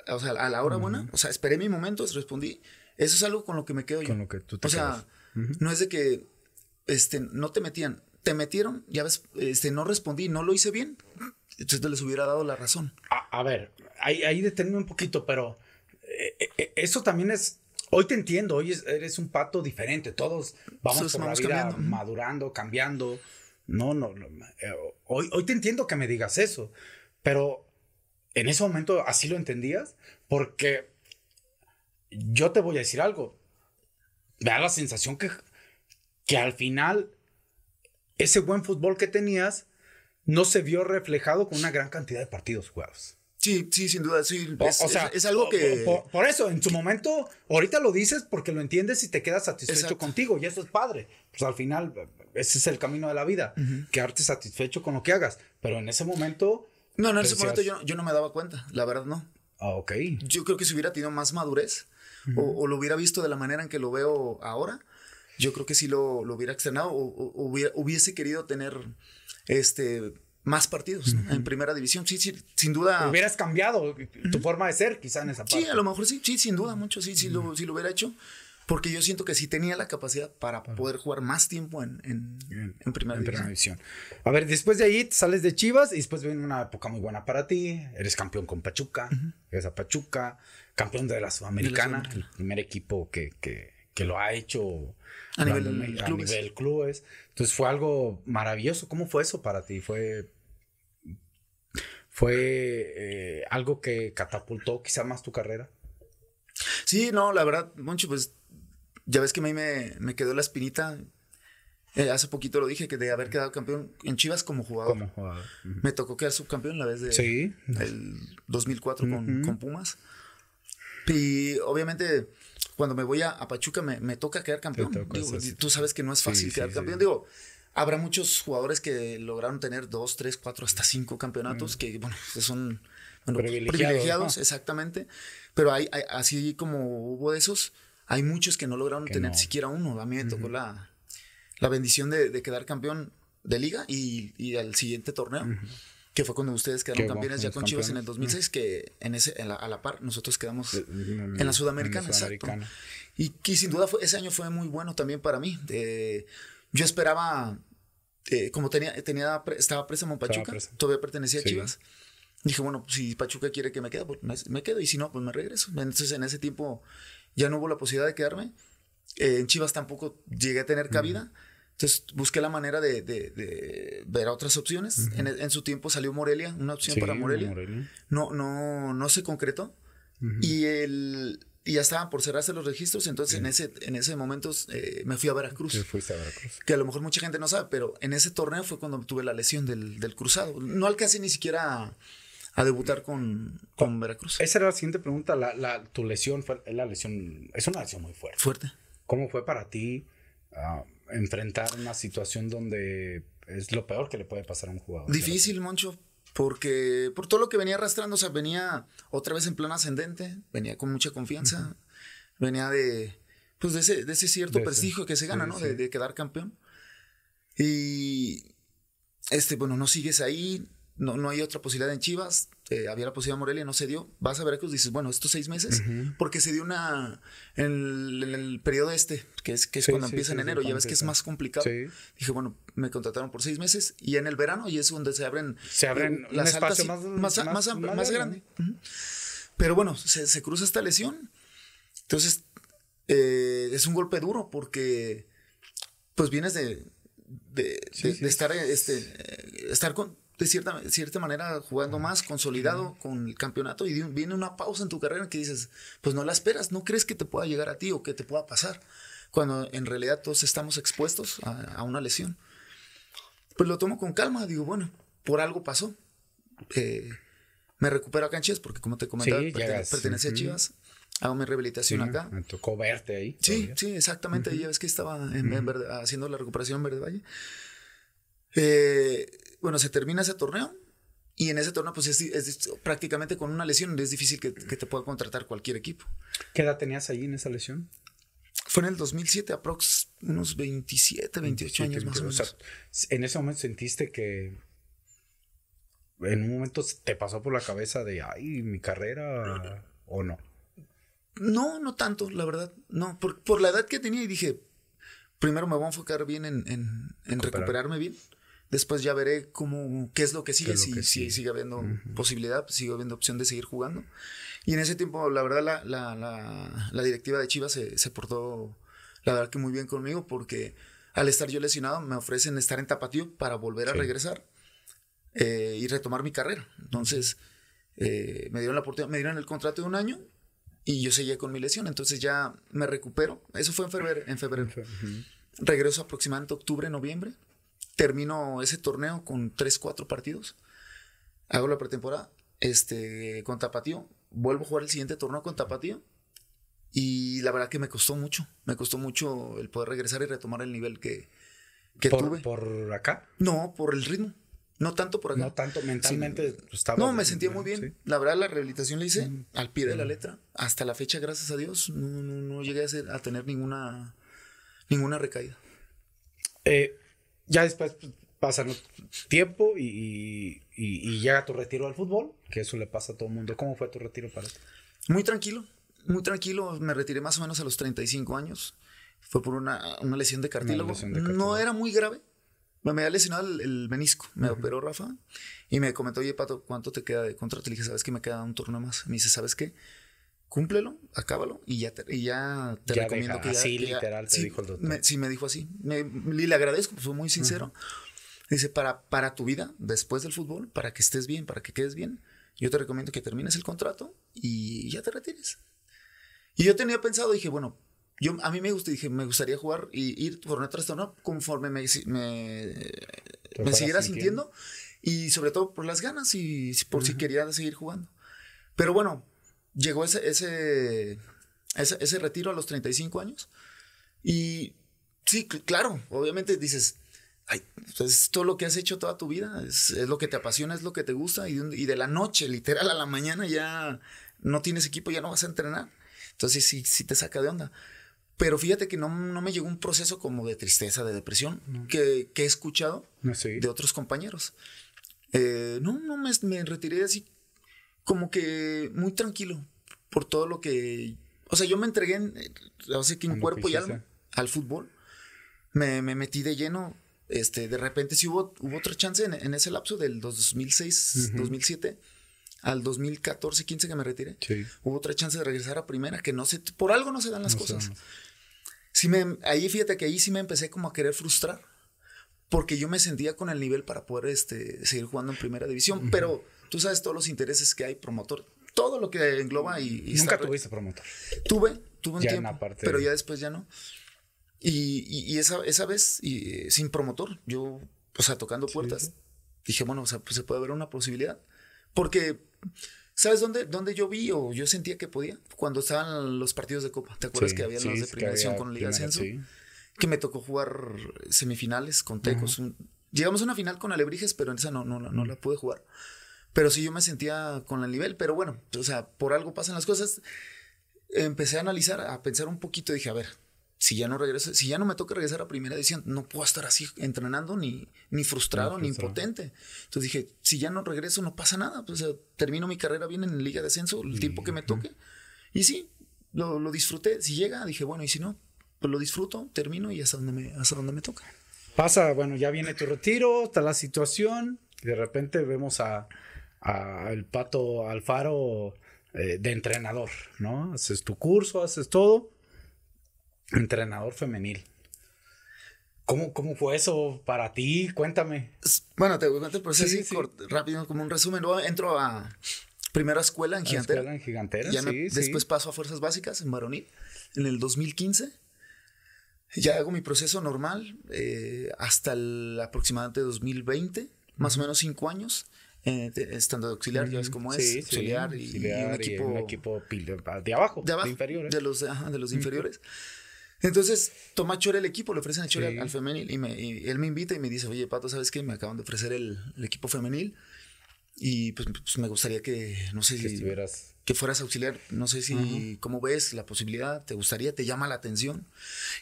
[SPEAKER 1] o sea, a la hora buena, o sea, esperé mi momento, respondí. Eso es algo con lo que me quedo yo. Con lo que tú te O sea, no es de que este, no te metían, te metieron, ya ves, este, no respondí, no lo hice bien, entonces te les hubiera dado la razón. A, ver, ahí, detenme deténme un poquito, pero eh, eh, eh, eso también es, hoy te entiendo,
[SPEAKER 2] hoy eres un pato diferente, todos vamos a por madurando, cambiando, no, no, hoy, hoy te entiendo que me digas eso, pero en ese momento así lo entendías, porque yo te voy a decir algo, da la sensación que, que al final ese buen fútbol que tenías no se vio reflejado con una gran cantidad de partidos jugados. Sí,
[SPEAKER 1] sí, sin duda, sí. Es, o sea, es, algo que...
[SPEAKER 2] Por, eso, en su momento, ahorita lo dices porque lo entiendes y te quedas satisfecho contigo y eso es padre. Pues al final, ese es el camino de la vida, que arte
[SPEAKER 1] quedarte satisfecho con lo que hagas. Pero en ese momento... No, en pues, ese momento yo, yo no me daba cuenta, la verdad no. Ah, ok. Yo creo que si hubiera tenido más madurez, o, lo hubiera visto de la manera en que lo veo ahora, yo creo que sí lo, hubiera externado o, hubiese querido tener este más partidos en primera división. Sí, sí, sin duda. Hubieras cambiado tu forma de ser, quizá en esa parte. Sí, a lo mejor sí, sí, sin duda, mucho, sí, sí, lo, hubiera hecho. Porque yo siento que sí tenía la capacidad para poder jugar más tiempo en, en, primera, división.
[SPEAKER 2] división. A ver, después de ahí sales de Chivas y después viene una época muy buena para ti. Eres campeón con Pachuca, eres a Pachuca, campeón de la Sudamericana, el primer equipo que, que, que lo ha hecho a, nivel, a clubes. Entonces fue algo maravilloso. ¿Cómo fue eso para ti? Fue, fue eh, algo
[SPEAKER 1] que catapultó quizá más tu carrera. Sí, no, la verdad, Monchi, pues ya ves que a mí me, me quedó la espinita. Eh, hace poquito lo dije que de haber quedado campeón en Chivas como jugador. Me tocó quedar subcampeón la vez de el 2004 con, con Pumas. Y obviamente, cuando me voy a, Pachuca, me, toca quedar campeón. tú sabes que no es fácil quedar campeón. Digo, habrá muchos jugadores que lograron tener dos, tres, cuatro, hasta cinco campeonatos, mm. que bueno, son privilegiados, exactamente. Pero hay, así como hubo esos, hay muchos que no lograron tener siquiera uno. A mí me tocó la, bendición de, quedar campeón de liga y, y al siguiente torneo. Que fue cuando ustedes quedaron campeones ya con Chivas en el 2006, que en ese, a la par nosotros quedamos en, la Sudamericana. Exacto. Y que sin duda ese año fue muy bueno también para mí. Eh, yo esperaba, eh, como tenía, tenía estaba presa Pachuca, todavía pertenecía a Chivas. Dije, bueno, si Pachuca quiere que me quede, pues me, quedo y si no, pues me regreso. Entonces en ese tiempo ya no hubo la posibilidad de quedarme. en Chivas tampoco llegué a tener cabida. Entonces busqué la manera de, de, ver otras opciones. en, su tiempo salió Morelia, una opción para Morelia. No, no, no se concretó. Y el y ya estaban por cerrarse los registros, entonces en ese, en ese momento eh, me fui a Veracruz. Que a lo mejor mucha gente no sabe, pero en ese torneo fue cuando tuve la lesión del, cruzado. No alcancé ni siquiera a, debutar con,
[SPEAKER 2] con, ah, Veracruz. Esa era la siguiente pregunta. La, la, tu lesión fue la lesión, es una lesión muy fuerte. Fuerte. ¿Cómo fue para ti? Ah, enfrentar una situación donde es
[SPEAKER 1] lo peor que le puede pasar a un jugador. Difícil, Moncho, porque por todo lo que venía arrastrando, o sea, venía otra vez en plan ascendente, venía con mucha confianza, venía de, pues de ese, cierto prestigio que se gana, ¿no? De, de, quedar campeón. Y, este, bueno, no sigues ahí, no, hay otra posibilidad en Chivas, eh, había la posibilidad en Morelia, no se dio, vas a ver que dices, bueno, estos seis meses, porque se dio una, en el, periodo este, que es, que es cuando empieza en enero, ya ves que es más complicado. Dije, bueno, me contrataron por seis meses y en el verano y es donde se abren, se abren eh, las más, más, grande. Pero bueno, se, cruza esta lesión, entonces eh, es un golpe duro porque pues vienes de, de, de estar, este, estar con de cierta, cierta manera jugando más, consolidado con el campeonato y viene una pausa en tu carrera que dices, pues no la esperas, no crees que te pueda llegar a ti o que te pueda pasar, cuando en realidad todos estamos expuestos a, una lesión. Pues lo tomo con calma, digo, bueno, por algo pasó. Eh, me recupero acá en Chivas porque como te comentaba, pertenecía a Chivas. Hago mi rehabilitación acá. Me tocó verte ahí. Sí, sí, exactamente. Ya ves que estaba haciendo la recuperación en Verde Valle. Eh, bueno, se termina ese torneo y en ese torneo pues es, prácticamente con una lesión es difícil que, te pueda contratar cualquier equipo. ¿Qué edad tenías ahí en esa lesión? Fue en el 2007, aprox unos 27, 28 años más o menos. sea, en ese momento
[SPEAKER 2] sentiste que en un momento te pasó por la cabeza de, ay,
[SPEAKER 1] mi carrera o no. No, no tanto, la verdad. No, por, por la edad que tenía y dije, primero me voy a enfocar bien en recuperarme bien Después ya veré cómo, qué es lo que sigue, si, sigue. habiendo posibilidad, si sigue habiendo opción de seguir jugando. Y en ese tiempo, la verdad, la, directiva de Chivas se, portó, la verdad que muy bien conmigo, porque al estar yo lesionado me ofrecen estar en Tapatío para volver a regresar eh, y retomar mi carrera. Entonces, eh, me dieron la oportunidad, me dieron el contrato de un año y yo seguía con mi lesión, entonces ya me recupero. Eso fue en febrero. En febrero. Regreso aproximadamente octubre, noviembre termino ese torneo con 3, 4 partidos. Hago la pretemporada este, con Tapatío. Vuelvo a jugar el siguiente torneo con Tapatío. Y la verdad que me costó mucho. Me costó mucho el poder regresar y retomar el nivel que, que tuve. ¿Por acá? No, por el ritmo. No tanto por acá. No tanto mentalmente. Pues, no, me sentía muy bien. La verdad, la rehabilitación la hice al pie de la letra. Hasta la fecha, gracias a Dios, no, no, llegué a, tener ninguna, ninguna recaída. Eh, ya después pues, pasa pasan tiempo y, y, llega tu retiro al fútbol, que eso le pasa a todo el mundo. ¿Cómo fue tu retiro para ti? Muy tranquilo, muy tranquilo. Me retiré más o menos a los 35 años. Fue por una, una lesión de cartílago. No era muy grave. Me había lesionado el, el menisco, me operó Rafa y me comentó, oye Pato, ¿cuánto te queda de contrato? Le dije, ¿sabes que me queda un turno más? Me dice, ¿sabes qué? cúmplelo, acábalo y ya te, y ya te recomiendo que Así literal te dijo el doctor. Me, sí, me dijo así. Me, le agradezco, pues, fue muy sincero. Dice, para, para tu vida, después del fútbol, para que estés bien, para que quedes bien, yo te recomiendo que termines el contrato y ya te retires. Y yo tenía pensado, dije, bueno, yo a mí me gusta, dije, me gustaría jugar y ir por una zona conforme me, me, me siguiera sintiendo? y sobre todo por las ganas y por si quería seguir jugando. Pero bueno, llegó ese, ese, ese, retiro a los 35 años. Y sí, claro, obviamente dices, Ay, pues, es todo lo que has hecho toda tu vida, es, lo que te apasiona, es lo que te gusta, y, de la noche, literal, a la mañana ya no tienes equipo, ya no vas a entrenar. Entonces sí, sí te saca de onda. Pero fíjate que no, no me llegó un proceso como de tristeza, de depresión, que, que, he escuchado ah, de otros compañeros. Eh, no, no, me, me retiré así como que muy tranquilo por todo lo que. O sea, yo me entregué en, así que en cuerpo y alma al fútbol. Me, metí de lleno. Este, de repente sí hubo, hubo otra chance en, ese lapso del 2006, 2007 al 2014, 15 que me retiré. Hubo otra chance de regresar a primera, que no sé, por algo no se dan las cosas. Sí me, ahí fíjate que ahí sí me empecé como a querer frustrar porque yo me sentía con el nivel para poder este, seguir jugando en primera división, pero tú sabes todos los intereses que hay, promotor, todo lo que engloba y... y Nunca tuviste promotor. Tuve, tuve un tiempo, pero ya después ya no. Y, y, esa, esa, vez, y, eh, sin promotor, yo, o sea, tocando puertas, dije, bueno, o sea, pues se puede ver una posibilidad, porque... ¿Sabes dónde, dónde yo vi o yo sentía que podía? Cuando estaban los partidos de Copa. ¿Te acuerdas que había los de primación con Liga Ascenso? que me tocó jugar semifinales con Tecos. llegamos a una final con Alebrijes, pero en esa no, no, no la pude jugar. Pero sí yo me sentía con el nivel, pero bueno, o sea, por algo pasan las cosas. Empecé a analizar, a pensar un poquito, dije, a ver, si ya no regreso, si ya no me toca regresar a primera edición, no puedo estar así entrenando ni, ni frustrado, ni impotente. Entonces dije, si ya no regreso, no pasa nada. termino mi carrera bien en Liga de Ascenso, el tiempo que me toque. Y sí, lo disfruté. Si llega, dije, bueno, y si no, pues, lo disfruto, termino y hasta donde me, hasta donde me toca. Pasa, bueno, ya viene tu retiro, está
[SPEAKER 2] la situación, de repente vemos a, el pato Alfaro eh, de entrenador, ¿no? Haces tu curso, haces todo,
[SPEAKER 1] entrenador femenil. ¿Cómo, ¿Cómo, fue eso para ti? Cuéntame. Bueno, te voy a contar, por rápido, como un resumen. entro a primera escuela en Gigantera. Después paso a Fuerzas Básicas en Varonil en el 2015. Ya hago mi proceso normal eh, hasta el aproximadamente 2020, más o menos cinco años. Eh, estando de auxiliar, ya ves cómo es, auxiliar, y, un equipo, un
[SPEAKER 2] equipo de abajo,
[SPEAKER 1] de, abajo, inferiores. De los, de los inferiores. Entonces, toma Chore el equipo, le ofrecen a Chore al, femenil y, él me invita y me dice, oye, Pato, ¿sabes qué? Me acaban de ofrecer el, equipo femenil y pues, pues, me gustaría que, no sé que si... Estuvieras que fueras auxiliar, no sé si, ¿cómo ves la posibilidad? ¿Te gustaría? ¿Te llama la atención?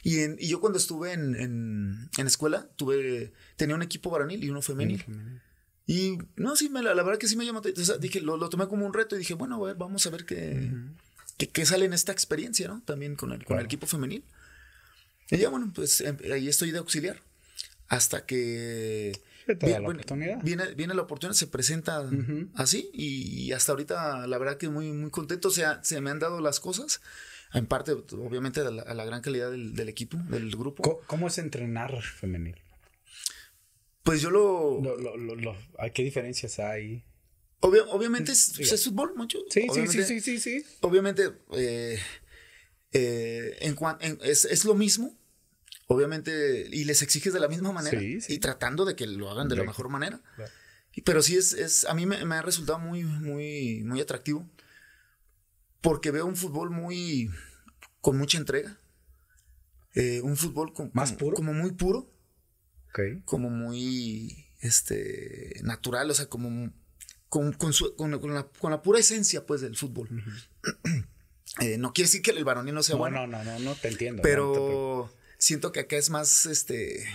[SPEAKER 1] Y, yo cuando estuve en, en, escuela, tuve, tenía un equipo varonil y uno femenil. Y no, sí, me, la, verdad que sí me llamó. dije, lo, tomé como un reto y dije, bueno, a ver, vamos a ver qué, qué, sale en esta experiencia, ¿no? También con el, con el equipo femenil. Y ya, bueno, pues em, ahí estoy de auxiliar. Hasta que viene, la oportunidad. Viene, la oportunidad, se presenta así y, hasta ahorita la verdad que muy, muy contento, se, se me han dado las cosas. En parte, obviamente, a la, gran calidad del, equipo, del grupo. ¿Cómo, es entrenar femenil? Pues yo lo... ¿Qué diferencias hay? obviamente mm, pues es, fútbol, mucho. Sí, sí, sí, sí, sí, Obviamente, es, lo mismo, obviamente, y les exiges de la misma manera y tratando de que lo hagan de la mejor manera. Pero sí es, es a mí me, ha resultado muy, muy, muy atractivo porque veo un fútbol muy, con mucha entrega, eh, un fútbol como, muy puro, como muy, este, natural, o sea, como con, su, con, la, con, la, pura esencia, pues, del fútbol. Eh, no quiere decir que el varonil no sea bueno. No, no, no, no te entiendo. Pero siento que acá es más, este,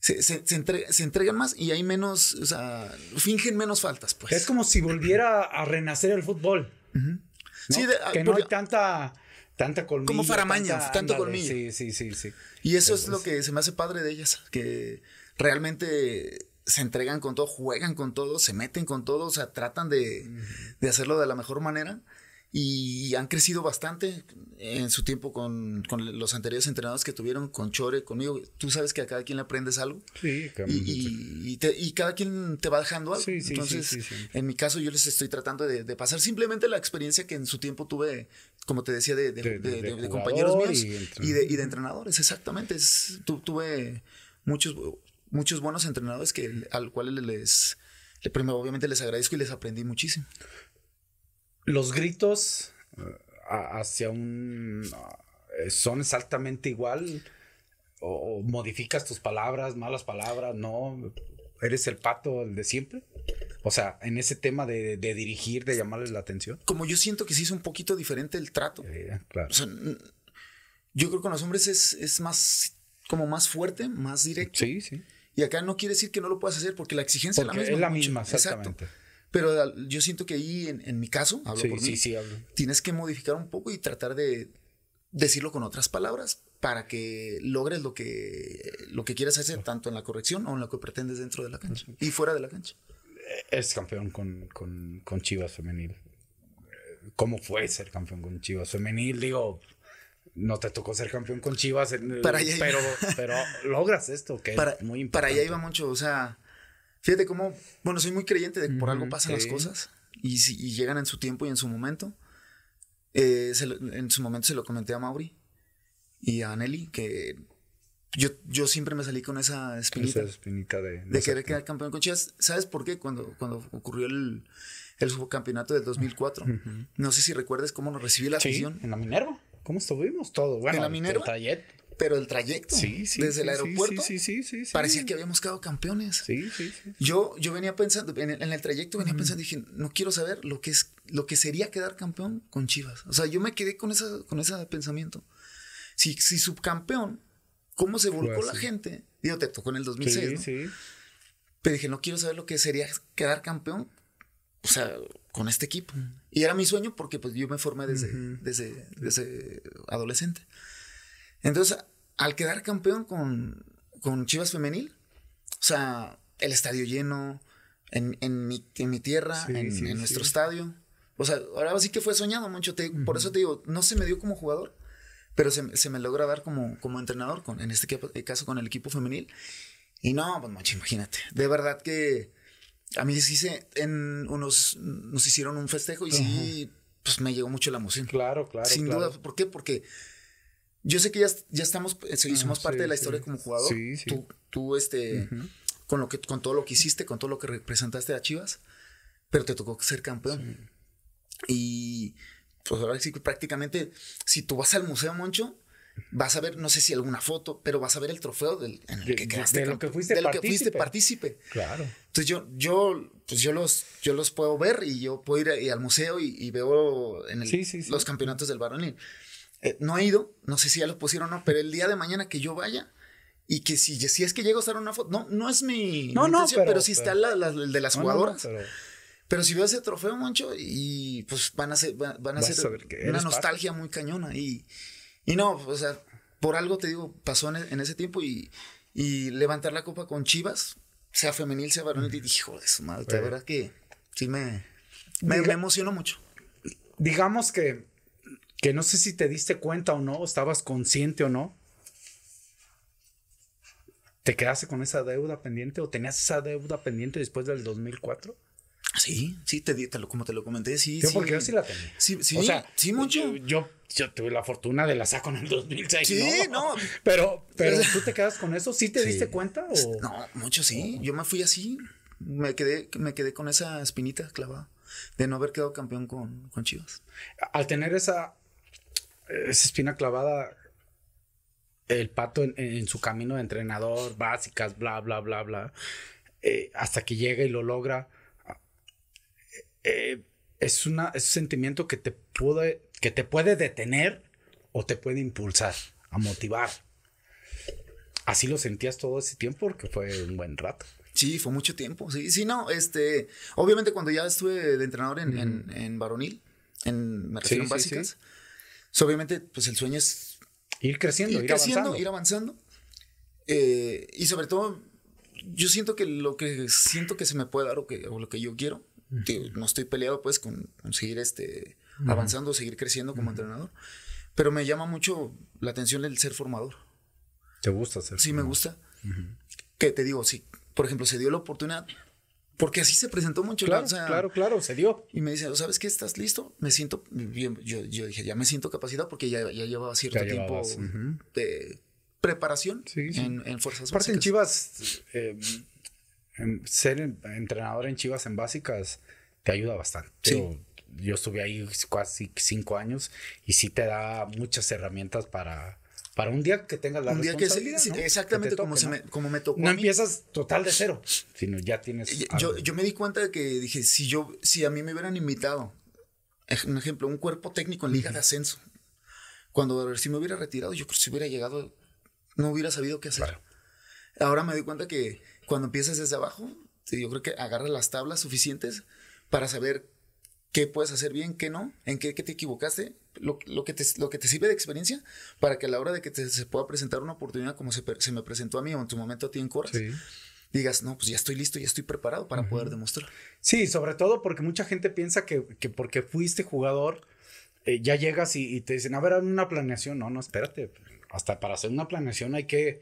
[SPEAKER 1] se, entregan más y hay menos, o sea, fingen menos faltas, pues. Es como si volviera a renacer el fútbol. Sí, de, ah, que no hay tanta,
[SPEAKER 2] tanta Como Faramaña, tanta, tanto Sí,
[SPEAKER 1] sí, sí, sí. Y eso es lo que se me hace padre de ellas, que realmente se entregan con todo, juegan con todo, se meten con todo, o sea, tratan de, de hacerlo de la mejor manera y han crecido bastante en su tiempo con, los anteriores entrenadores que tuvieron, con Chore, conmigo. Tú sabes que a cada quien le aprendes algo. Sí, y, y, cada quien te va dejando algo. Entonces, en mi caso, yo les estoy tratando de, pasar simplemente la experiencia que en su tiempo tuve, como te decía, de, compañeros míos y, de, entrenadores. Exactamente. Es, tuve muchos, muchos buenos entrenadores que al cual les, les primero, obviamente les agradezco y les aprendí muchísimo los gritos eh, hacia un eh, son exactamente
[SPEAKER 2] igual o, modificas tus palabras, malas palabras, no eres el pato de siempre. O sea, en ese tema de, dirigir, de llamarles la atención.
[SPEAKER 1] Como yo siento que sí es un poquito diferente el trato. Eh, claro. yo creo que con los hombres es, es, más como más fuerte, más directo. Sí, sí. Y acá no quiere decir que no lo puedas hacer porque la exigencia es la misma. Es la misma, exactamente. Pero yo siento que ahí, en, mi caso, hablo por mí, tienes que modificar un poco y tratar de decirlo con otras palabras para que logres lo que, lo que quieras hacer, tanto en la corrección o en lo que pretendes dentro de la cancha y fuera de la cancha.
[SPEAKER 2] Eh, es campeón con, Chivas Femenil. Eh, ¿Cómo fue ser campeón con Chivas Femenil? Digo, no te tocó ser campeón con Chivas, pero,
[SPEAKER 1] logras esto,
[SPEAKER 2] que es muy importante. Para allá iba
[SPEAKER 1] mucho, o sea, Fíjate cómo, bueno, soy muy creyente de que por algo pasan las cosas y, llegan en su tiempo y en su momento. Eh, en su momento se lo comenté a Mauri y a Nelly que yo, yo siempre me salí con esa espinita. Esa
[SPEAKER 2] espinita de, de, querer
[SPEAKER 1] quedar campeón con Chivas. ¿Sabes por qué? Cuando, cuando ocurrió el, subcampeonato del 2004. No sé si recuerdes cómo nos recibió la sí, En la Minerva. ¿Cómo estuvimos todo? Bueno, en la Minerva pero el trayecto desde sí, el aeropuerto parecía que habíamos quedado campeones. Yo, yo venía pensando, en el, trayecto venía pensando, dije, no quiero saber lo que, es, lo que sería quedar campeón con Chivas. O sea, yo me quedé con, esa, con ese pensamiento. Si, si subcampeón, ¿cómo se volcó pues la gente? Digo, te tocó en el 2006. Pero dije, no quiero saber lo que sería quedar campeón o sea, con este equipo. Y era mi sueño porque pues yo me formé desde, desde, desde, adolescente. Entonces, al quedar campeón con, con Chivas Femenil, o sea, el estadio lleno, en, en, mi, tierra, en, nuestro estadio. O sea, ahora sí que fue soñado, mucho Por eso te digo, no se me dio como jugador, pero se, me logró dar como, como entrenador, con, en este caso con el equipo femenil. Y no, pues mucho, imagínate. De verdad que a mí sí se, en unos, nos hicieron un festejo y sí, pues me llegó mucho la emoción. Claro, claro. Sin duda. ¿Por qué? Porque yo sé que ya, ya estamos, eh, somos ah, parte de la historia como jugador. tú, tú, este, con, lo que, con todo lo que hiciste, con todo lo que representaste a Chivas, pero te tocó ser campeón. Y pues ahora sí prácticamente, si tú vas al Museo Moncho, vas a ver, no sé si alguna foto, pero vas a ver el trofeo del, en el que De lo que fuiste, de que fuiste partícipe. Claro. Entonces yo, yo, pues yo los, yo los puedo ver y yo puedo ir eh, al museo y, y veo en los campeonatos del baronil. Eh, no ha ido, no sé si ya lo pusieron o no, pero el día de mañana que yo vaya y que si, si es que llego a usar una foto, no, no es mi, no, no, pero, si está el de las jugadoras. pero, si veo ese trofeo, Moncho, y pues van a ser, van, a ser una nostalgia muy cañona. Y, y no, o sea, por algo te digo, pasó en, ese tiempo y, y, levantar la copa con Chivas, sea femenil, sea varonil, y dije, joder, su madre, la verdad que sí me, me, me emocionó mucho.
[SPEAKER 2] Digamos que que no sé si te diste cuenta o no, o estabas consciente o no. ¿Te quedaste con esa deuda pendiente o tenías esa deuda pendiente después del 2004? Sí, sí, te, como te lo comenté, sí. Yo porque yo sí la tenía. Sí, sí, o sí, mucho. Yo, yo, tuve la fortuna de la saco en el 2006. Sí, no.
[SPEAKER 1] Pero, pero tú te quedas con eso. ¿Sí te diste cuenta? O? No, mucho sí. Yo me fui así. Me quedé, me quedé con esa espinita clavada de no haber quedado campeón con, con Chivas. Al tener esa esa espina clavada,
[SPEAKER 2] el pato en, su camino de entrenador, básicas, bla, bla, bla, bla, eh, hasta que llega y lo logra. Eh, eh, es, una, es un sentimiento que te, puede, que te puede detener o te puede impulsar, a motivar.
[SPEAKER 1] Así lo sentías todo ese tiempo porque fue un buen rato. Sí, fue mucho tiempo. Sí, sí, no, este, obviamente cuando ya estuve de entrenador en, en, en varonil, en, me básicas, obviamente, pues el sueño es ir creciendo, ir, ir avanzando. Ir avanzando. Eh, y sobre todo, yo siento que lo que siento que se me puede dar o, lo que yo quiero, no estoy peleado pues con, seguir este, avanzando, seguir creciendo como entrenador, pero me llama mucho la atención el ser formador. ¿Te gusta ser? Sí, me gusta. Que te digo, sí. por ejemplo se dio la oportunidad, porque así se presentó mucho. Claro, claro, claro, se dio. Y me dice, ¿sabes qué? ¿Estás listo? Me siento bien. Yo, dije, ya me siento capacitado porque ya, llevaba cierto tiempo de preparación En, fuerzas Fuerzas Aparte en Chivas,
[SPEAKER 2] eh, ser entrenador en Chivas en básicas te ayuda bastante. yo estuve ahí casi cinco años y sí te da muchas herramientas para para un día
[SPEAKER 1] que tengas la un responsabilidad, que se, Exactamente, como, me, como, tocó. No empiezas total de cero, sino ya tienes. Yo, yo me di cuenta de que dije, si yo, si a mí me hubieran invitado, un ejemplo, un cuerpo técnico en Liga de Ascenso, cuando si me hubiera retirado, yo creo que si hubiera llegado, no hubiera sabido qué hacer. Ahora me di cuenta que cuando empiezas desde abajo, yo creo que agarras las tablas suficientes para saber qué puedes hacer bien, qué no, en qué, te equivocaste, lo, que te, sirve de experiencia para que a la hora de que te, se pueda presentar una oportunidad como se, me presentó a mí o en tu momento a ti en Coras, digas, no, pues ya estoy listo, ya estoy preparado para poder demostrar. Sí, sobre todo porque mucha gente piensa que, porque fuiste
[SPEAKER 2] jugador, eh, ya llegas y, te dicen, a ver, una planeación. No, no, espérate hasta para hacer una planeación hay que,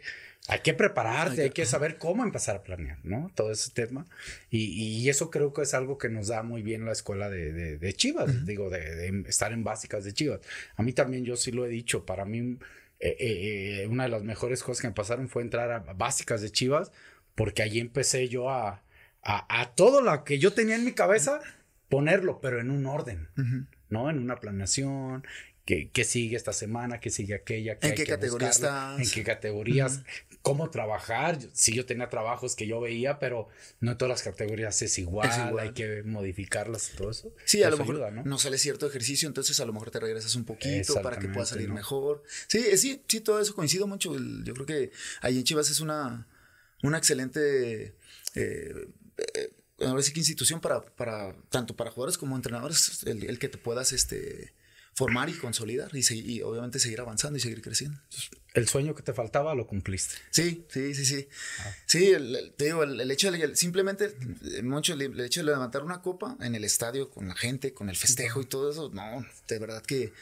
[SPEAKER 2] hay que prepararte, hay que saber cómo empezar a planear, ¿no? Todo ese tema. Y, eso creo que es algo que nos da muy bien la escuela de, Chivas, digo, de, estar en básicas de Chivas. A mí también, yo sí lo he dicho, para mí eh, eh, eh, una de las mejores cosas que me pasaron fue entrar a básicas de Chivas, porque allí empecé yo a, a, todo lo que yo tenía en mi cabeza, ponerlo, pero en un orden. ¿no? En una planeación ¿Qué qué sigue esta semana, ¿Qué sigue aquella. ¿En, qué categorías ¿En qué categorías? ¿Cómo trabajar? Si yo tenía trabajos que yo veía, pero no todas las categorías es igual, hay que modificarlas y todo eso. Sí, a lo mejor ¿no?
[SPEAKER 1] sale cierto ejercicio, entonces a lo mejor te regresas un poquito para que pueda salir mejor. Sí, eh, sí, sí, todo eso coincido mucho. Yo creo que ahí en Chivas es una, una excelente... Eh, eh sí que institución para, para tanto para jugadores como entrenadores, el, el que te puedas este, formar y consolidar y, obviamente seguir avanzando y seguir creciendo. El sueño que te faltaba lo cumpliste. Sí, sí, sí, sí. Ah. Sí, el, te digo, el, hecho de simplemente, eh, mucho, el, hecho de levantar una copa en el estadio con la gente, con el festejo y todo eso, no, de verdad que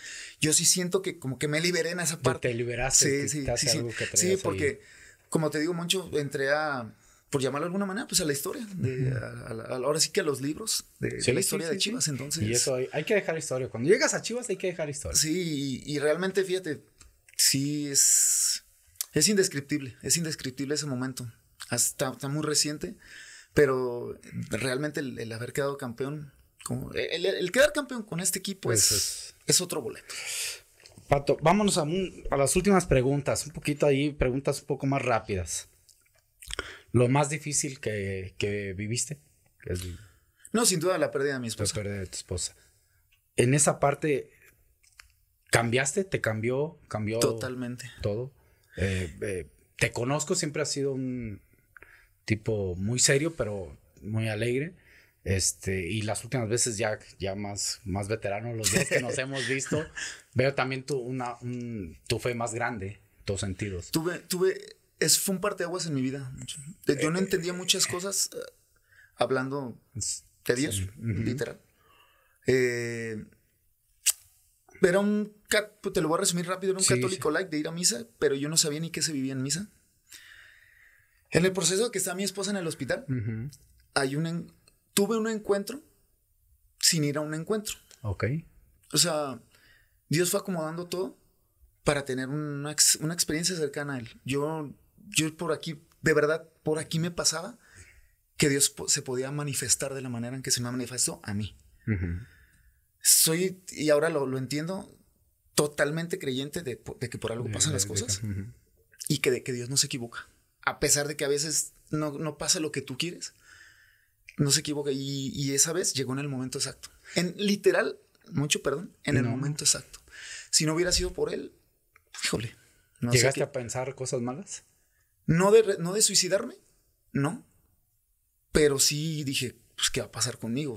[SPEAKER 1] yo sí siento que como que me liberé en esa parte. Te liberaste, sí, sí, sí, algo que sí, porque como te digo, mucho, entré a por llamarlo de alguna manera, pues a la historia. ahora sí que a los libros de, la historia de Chivas, entonces. Y eso hay, que dejar historia. Cuando llegas a Chivas hay que dejar historia. Sí, y, realmente, fíjate, sí es, es indescriptible, es indescriptible ese momento. Hasta, muy reciente, pero realmente el, haber quedado campeón, como, el, quedar campeón con este equipo pues es, es, otro boleto.
[SPEAKER 2] Pato, vámonos a las últimas preguntas, un poquito ahí, preguntas un poco más rápidas lo más difícil que, viviste?
[SPEAKER 1] no, sin duda la pérdida de mi esposa. La pérdida de tu esposa.
[SPEAKER 2] En esa parte, ¿cambiaste? ¿Te cambió? ¿Cambió? Totalmente. Todo. Eh, eh, te conozco, siempre has sido un tipo muy serio, pero muy alegre. Este, y las últimas veces ya, ya más, más veterano, los días que nos
[SPEAKER 1] hemos visto, veo también tu, una, tu fe más grande,
[SPEAKER 2] en sentidos.
[SPEAKER 1] Tuve, tuve es, fue un de aguas en mi vida. Yo no eh, entendía muchas cosas eh, hablando de Dios, literal. Eh, era un, pues, te lo voy a resumir rápido, era un católico like de ir a misa, pero yo no sabía ni qué se vivía en misa. En el proceso de que está mi esposa en el hospital, hay un, tuve un encuentro sin ir a un encuentro. Ok. O sea, Dios fue acomodando todo para tener una, una experiencia cercana a Él. Yo yo por aquí, de verdad, por aquí me pasaba que Dios se podía manifestar de la manera en que se me manifestó a mí. Soy, y ahora lo, lo entiendo, totalmente creyente de, que por algo pasan las cosas y que de que Dios no se equivoca. A pesar de que a veces no, no pasa lo que tú quieres, no se equivoca. Y, y, esa vez llegó en el momento exacto. En literal, mucho perdón, en el momento exacto. Si no hubiera sido por él, híjole. ¿Llegaste a pensar cosas malas? No de, suicidarme, no. Pero sí dije, pues, ¿qué va a pasar conmigo?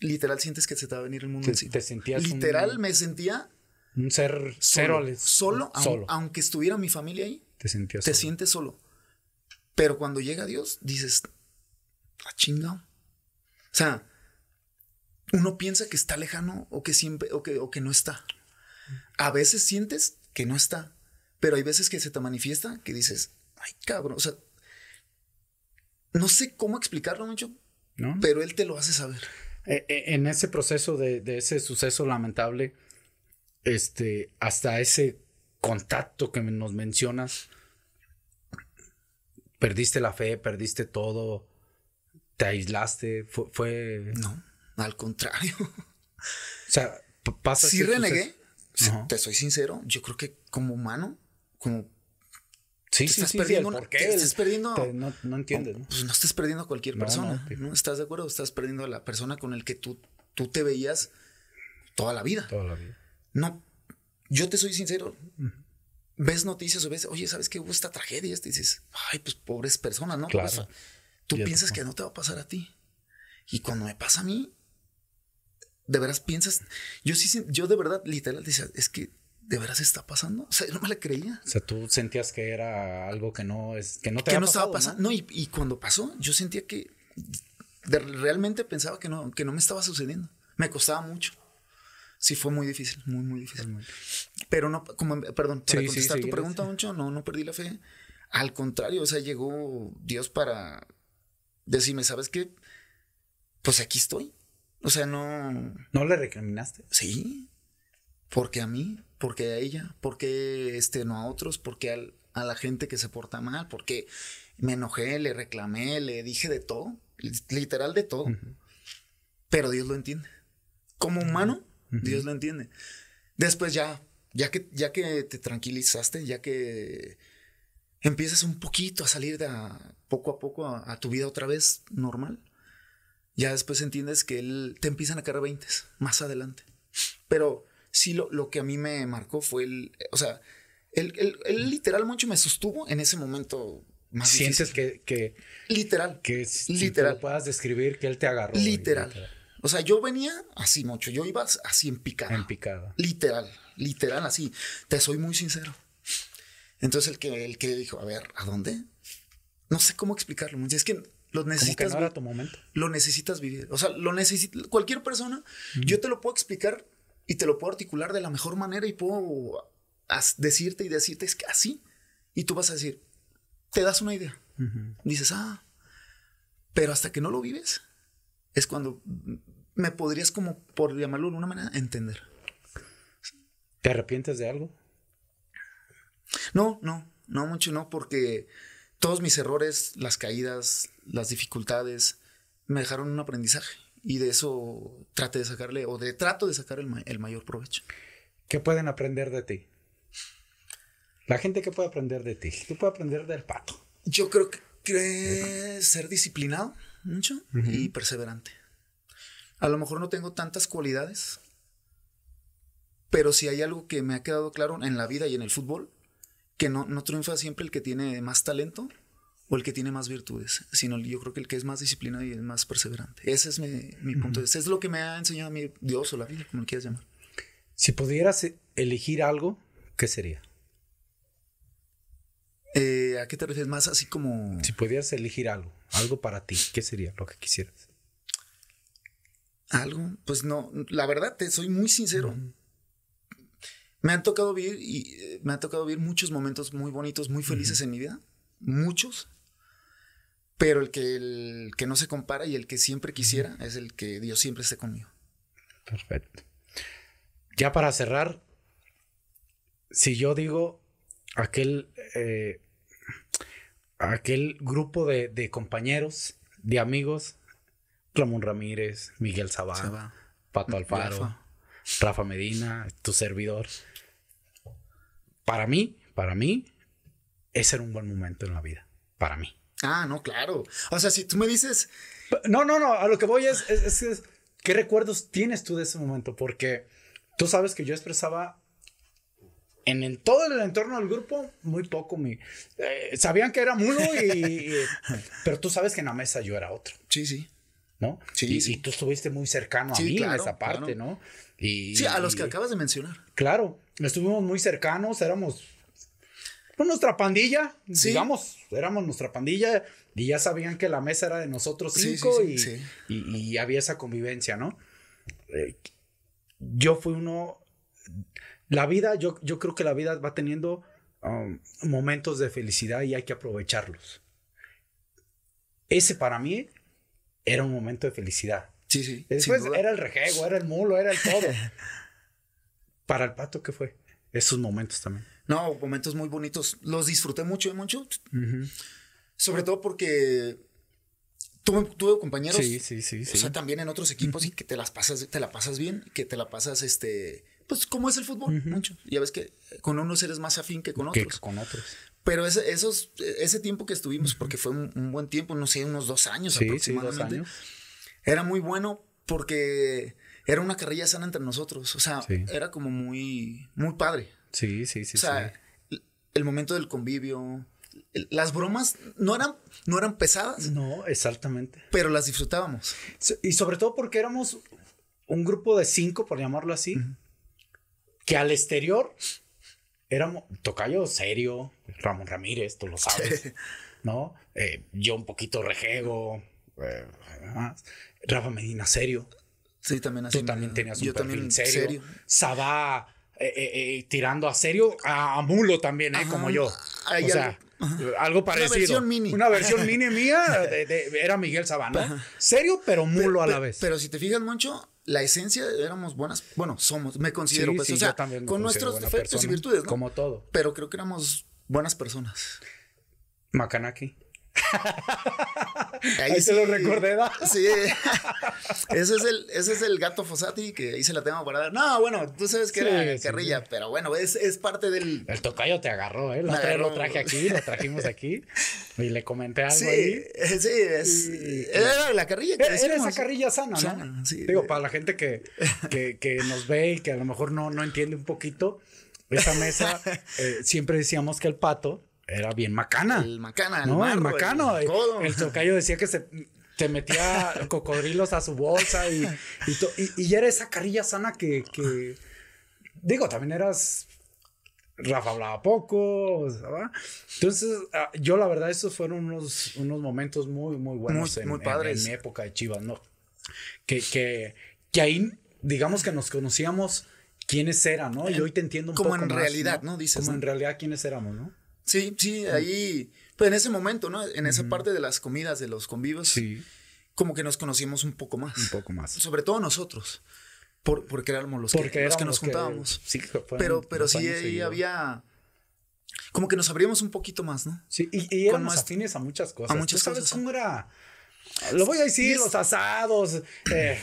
[SPEAKER 1] Literal sientes que se te va a venir el mundo Te sentías Literal me sentía... Un ser solo, Solo, aunque estuviera mi familia ahí. Te sentías Te sientes solo. Pero cuando llega Dios, dices, a ah, chinga. O sea, uno piensa que está lejano o que siempre o que no está. A veces sientes que no está, pero hay veces que se te manifiesta que dices, ay cabrón, o sea, no sé cómo explicarlo mucho, ¿No? pero él te lo hace saber. E, e, en ese proceso de, ese suceso
[SPEAKER 2] lamentable, este, hasta ese contacto que nos mencionas, perdiste la fe, perdiste todo,
[SPEAKER 1] te aislaste, fue... No, al contrario. O sea, pasa... Sí renegué, te soy sincero, yo creo que como humano, como Sí, sí, estás sí, perdiendo ¿por qué? estás perdiendo. no, entiendes. ¿no? Pues no estás perdiendo a cualquier persona. No, ¿Estás de acuerdo? Estás perdiendo a la persona con el que tú, tú te veías toda la vida. Toda la vida. No, yo te soy sincero. Ves noticias o ves, oye, ¿sabes qué hubo esta tragedia? Te este", dices, ay, pues pobres personas, ¿no? Claro. tú piensas que no te va a pasar a ti. Y cuando me pasa a mí, de veras piensas, yo sí, yo de verdad, literal, decía, es que ¿de veras está pasando? O sea, no me la creía. O sea, tú sentías que era algo que no es, que no te no estaba pasando. No, y, cuando pasó, yo sentía que realmente pensaba que no, que no me estaba sucediendo. Me costaba mucho. Sí, fue muy difícil, muy, muy difícil. Pero no, como, perdón, para contestar tu pregunta, mucho, no, no perdí la fe. Al contrario, o sea, llegó Dios para decirme, ¿sabes qué? Pues aquí estoy. O sea, no. ¿No le recriminaste? Sí. ¿Por qué a mí? ¿Por qué a ella? ¿Por qué este, no a otros? ¿Por qué a la gente que se porta mal? ¿Por qué me enojé, le reclamé, le dije de todo? Literal de todo. Pero Dios lo entiende. Como humano, Dios lo entiende. Después ya, ya que, ya que te tranquilizaste, ya que empiezas un poquito a salir de poco a poco a, tu vida otra vez normal, ya después entiendes que él, te empiezan a caer veintes más adelante. Pero sí lo, que a mí me marcó fue el, eh, o sea, el, literal mucho me sostuvo en ese momento más Sientes que, Literal. Que si literal. puedas describir que él te agarró. Literal. O sea, yo venía así mucho, yo iba así en picada. En picada. Literal, literal, así. Te soy muy sincero. Entonces el que, el que dijo, a ver, ¿a dónde? No sé cómo explicarlo. Es que lo necesitas. tu momento. Lo necesitas vivir. O sea, lo necesitas. Cualquier persona, yo te lo puedo explicar y te lo puedo articular de la mejor manera y puedo decirte y decirte es que así. Y tú vas a decir, te das una idea. Dices, ah, pero hasta que no lo vives, es cuando me podrías como, por llamarlo de una manera, entender. ¿Te arrepientes de algo? No, no, no mucho, no, porque todos mis errores, las caídas, las dificultades, me dejaron un aprendizaje y de eso trate de sacarle o de trato de sacar el, mayor provecho. ¿Qué pueden aprender de ti? La gente que puede aprender de ti, tú puedes aprender del pato? Yo creo que ser disciplinado mucho y perseverante. A lo mejor no tengo tantas cualidades, pero si hay algo que me ha quedado claro en la vida y en el fútbol, que no, no triunfa siempre el que tiene más talento, o el que tiene más virtudes, sino yo creo que el que es más disciplinado y es más perseverante. Ese es mi, punto de vista. Es lo que me ha enseñado a mi Dios o la vida, como lo quieras llamar. Si pudieras eh, elegir algo, ¿qué sería?
[SPEAKER 2] Eh, ¿A qué te refieres? Más así como... Si pudieras elegir algo, algo para ti, ¿qué sería lo que quisieras?
[SPEAKER 1] Algo, pues no, la verdad, te soy muy sincero. Me han tocado vivir y eh, me ha tocado vivir muchos momentos muy bonitos, muy felices en mi vida, muchos, pero el que, el que no se compara y el que siempre quisiera es el que Dios siempre esté conmigo. Perfecto. Ya para cerrar, si yo digo aquel,
[SPEAKER 2] eh, aquel grupo de, compañeros, de amigos, ramón Ramírez, Miguel Sabá, Pato mm, Alfaro, Rafa. Rafa Medina, tu servidor. Para mí, para mí, ese era un buen momento en la vida. Para mí. Ah, no, claro. O sea, si tú me dices. No, no, no. A lo que voy es, es, ¿qué recuerdos tienes tú de ese momento? Porque tú sabes que yo expresaba en, todo el entorno del grupo, muy poco. Mi, eh, sabían que era uno y, Pero tú sabes que en la mesa yo era otro. Sí, sí. ¿No? Sí, sí. y tú estuviste muy cercano a mí en esa parte, ¿no? Y, sí, a los que
[SPEAKER 1] acabas de mencionar.
[SPEAKER 2] Claro, estuvimos muy cercanos, éramos pues, nuestra pandilla, digamos, éramos nuestra pandilla y ya sabían que la mesa era de nosotros cinco y, había esa convivencia, ¿no? Eh, yo fui uno, la vida, yo, yo creo que la vida va teniendo um, momentos de felicidad y hay que aprovecharlos. Ese para mí era un momento de felicidad. Sí, sí. Después era el rejego, era el mulo, era el todo. para el pato, que fue?
[SPEAKER 1] Esos momentos también. No, momentos muy bonitos. Los disfruté mucho, ¿eh, mucho. Sobre todo porque tuve, tuve compañeros. también en otros equipos y que te las pasas, te la pasas bien, que te la pasas este. Pues como es el fútbol, mucho. Ya ves que con unos eres más afín que con otros. con otros. Pero ese, esos, ese tiempo que estuvimos, porque fue un, buen tiempo, no sé, unos dos años aproximadamente. Era muy bueno porque era una carrilla sana entre nosotros. O sea, era como muy, muy padre.
[SPEAKER 2] Sí, sí, sí. O sea,
[SPEAKER 1] el momento del convivio, las bromas no eran, no eran pesadas. No, exactamente. Pero las disfrutábamos. Y sobre todo porque éramos un grupo de cinco, por llamarlo así,
[SPEAKER 2] que al exterior éramos tocayo serio, Ramón Ramírez, tú lo sabes, ¿no? Eh, yo un poquito rejego, eh, Rafa Medina serio. Sí, también así. Tú también tenías un perfil también serio. serio. Sabá eh, eh, eh, tirando a serio a, mulo también, Como yo. o sea, algo, parecido. Una versión mini. Una versión mini
[SPEAKER 1] mía era Miguel Sabana. Serio, pero mulo a la vez. Pero, si te fijas, Moncho, la esencia éramos buenas, bueno, somos, me considero, pues, también con nuestros defectos y virtudes, ¿no? Como todo. Pero creo que éramos buenas personas.
[SPEAKER 2] Makanaki.
[SPEAKER 1] Ahí, se lo recordé, Sí. Ese es, el, ese es el gato Fosati que ahí se la tengo dar. No, bueno, tú sabes que era carrilla, pero bueno, es, parte del. El tocayo te agarró, ¿eh? Lo, traje
[SPEAKER 2] aquí, lo trajimos aquí y le comenté algo. Sí, ahí.
[SPEAKER 1] Eh, sí, es, era la carrilla. Que era, esa carrilla sana, ¿no?
[SPEAKER 2] Digo, para la gente que, nos ve y que a lo mejor no, no entiende un poquito, esa mesa, eh, siempre decíamos que el pato era bien macana. El macana, el, no, el macano. El, eh. el tocayo decía que se te metía cocodrilos a su bolsa y, y, era esa carrilla sana que, digo, también eras Rafa hablaba poco, ¿sabes? Entonces, ah, yo la verdad, esos fueron unos, unos momentos muy, muy buenos muy, en, En, mi época de Chivas, ¿no? Que, que, ahí, digamos que nos conocíamos
[SPEAKER 1] quiénes eran, ¿no? Y hoy te entiendo un como en realidad, ¿no? dice como en realidad quiénes éramos, ¿no? Sí, sí, ahí, pues en ese momento, ¿no? En esa parte de las comidas, de los convivos, sí. como que nos conocimos un poco más. Un poco más. Sobre todo nosotros, porque éramos los, que, nos juntábamos. sí, pero pero sí, ahí había... Como que nos abríamos un poquito más, ¿no? Sí, y, y éramos afines a muchas cosas. A muchas cosas. cómo lo voy a decir, los
[SPEAKER 2] asados, eh,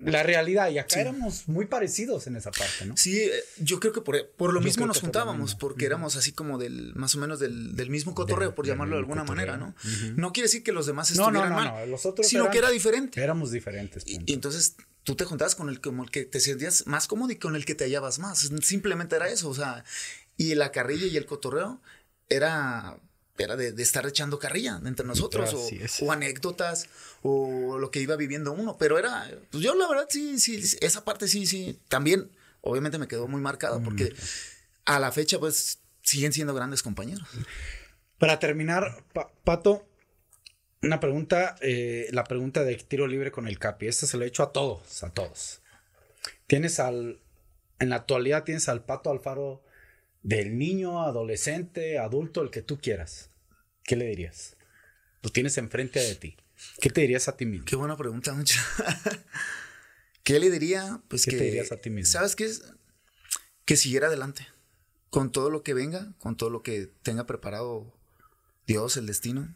[SPEAKER 1] la realidad. Y acá éramos muy parecidos en esa parte, ¿no? Sí, eh, yo creo que por, lo mismo nos juntábamos, porque éramos así como del, más o menos del, mismo cotorreo, por llamarlo de alguna manera, ¿no? No quiere decir que los demás estuvieran mal, sino que era diferente. Éramos diferentes. Y, entonces tú te juntabas con el, como el que te sentías más cómodo y con el que te hallabas más. Simplemente era eso, o sea, y la carrilla y el cotorreo era era de, estar echando carrilla entre nosotros o, anécdotas o lo que iba viviendo uno, pero era, pues yo la verdad sí, sí, esa parte sí, sí, también obviamente me quedó muy marcada porque a la fecha pues siguen siendo grandes compañeros. Para terminar, Pato, una pregunta, eh, la
[SPEAKER 2] pregunta de tiro libre con el Capi, esta se lo he hecho a todos, a todos. Tienes al, en la actualidad tienes al Pato Alfaro del niño, adolescente, adulto, el que tú quieras, ¿qué le dirías? Lo tienes enfrente de ti. ¿Qué te dirías
[SPEAKER 1] a ti mismo? Qué buena pregunta, muchachos. ¿Qué le diría? Pues ¿Qué te dirías a ti mismo? ¿Sabes qué? Es? Que siguiera adelante. Con todo lo que venga, con todo lo que tenga preparado Dios, el destino.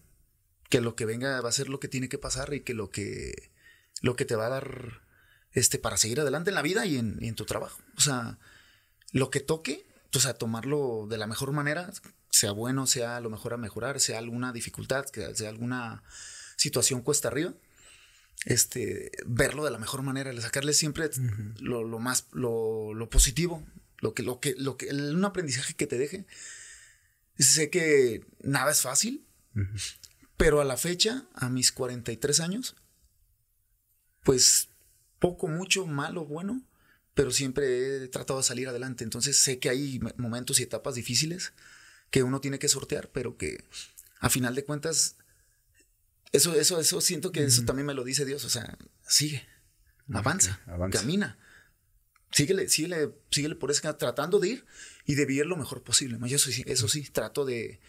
[SPEAKER 1] Que lo que venga va a ser lo que tiene que pasar y que lo que, lo que te va a dar este, para seguir adelante en la vida y en, y en tu trabajo. O sea, lo que toque, entonces, pues, a tomarlo de la mejor manera, sea bueno, sea lo mejor a mejorar, sea alguna dificultad, sea alguna situación cuesta arriba, este, verlo de la mejor manera, sacarle siempre lo, más, lo, positivo, lo que, lo que, lo que, un aprendizaje que te deje. Sé que nada es fácil, pero a la fecha, a mis 43 años, pues poco, mucho, malo, bueno, pero siempre he tratado de salir adelante. Entonces sé que hay momentos y etapas difíciles que uno tiene que sortear, pero que a final de cuentas, eso, eso, eso siento que eso también me lo dice Dios. O sea, sigue, avanza, camina. Síguele, síguele, síguele por ese tratando de ir y de vivir lo mejor posible. Yo eso, eso sí, trato de,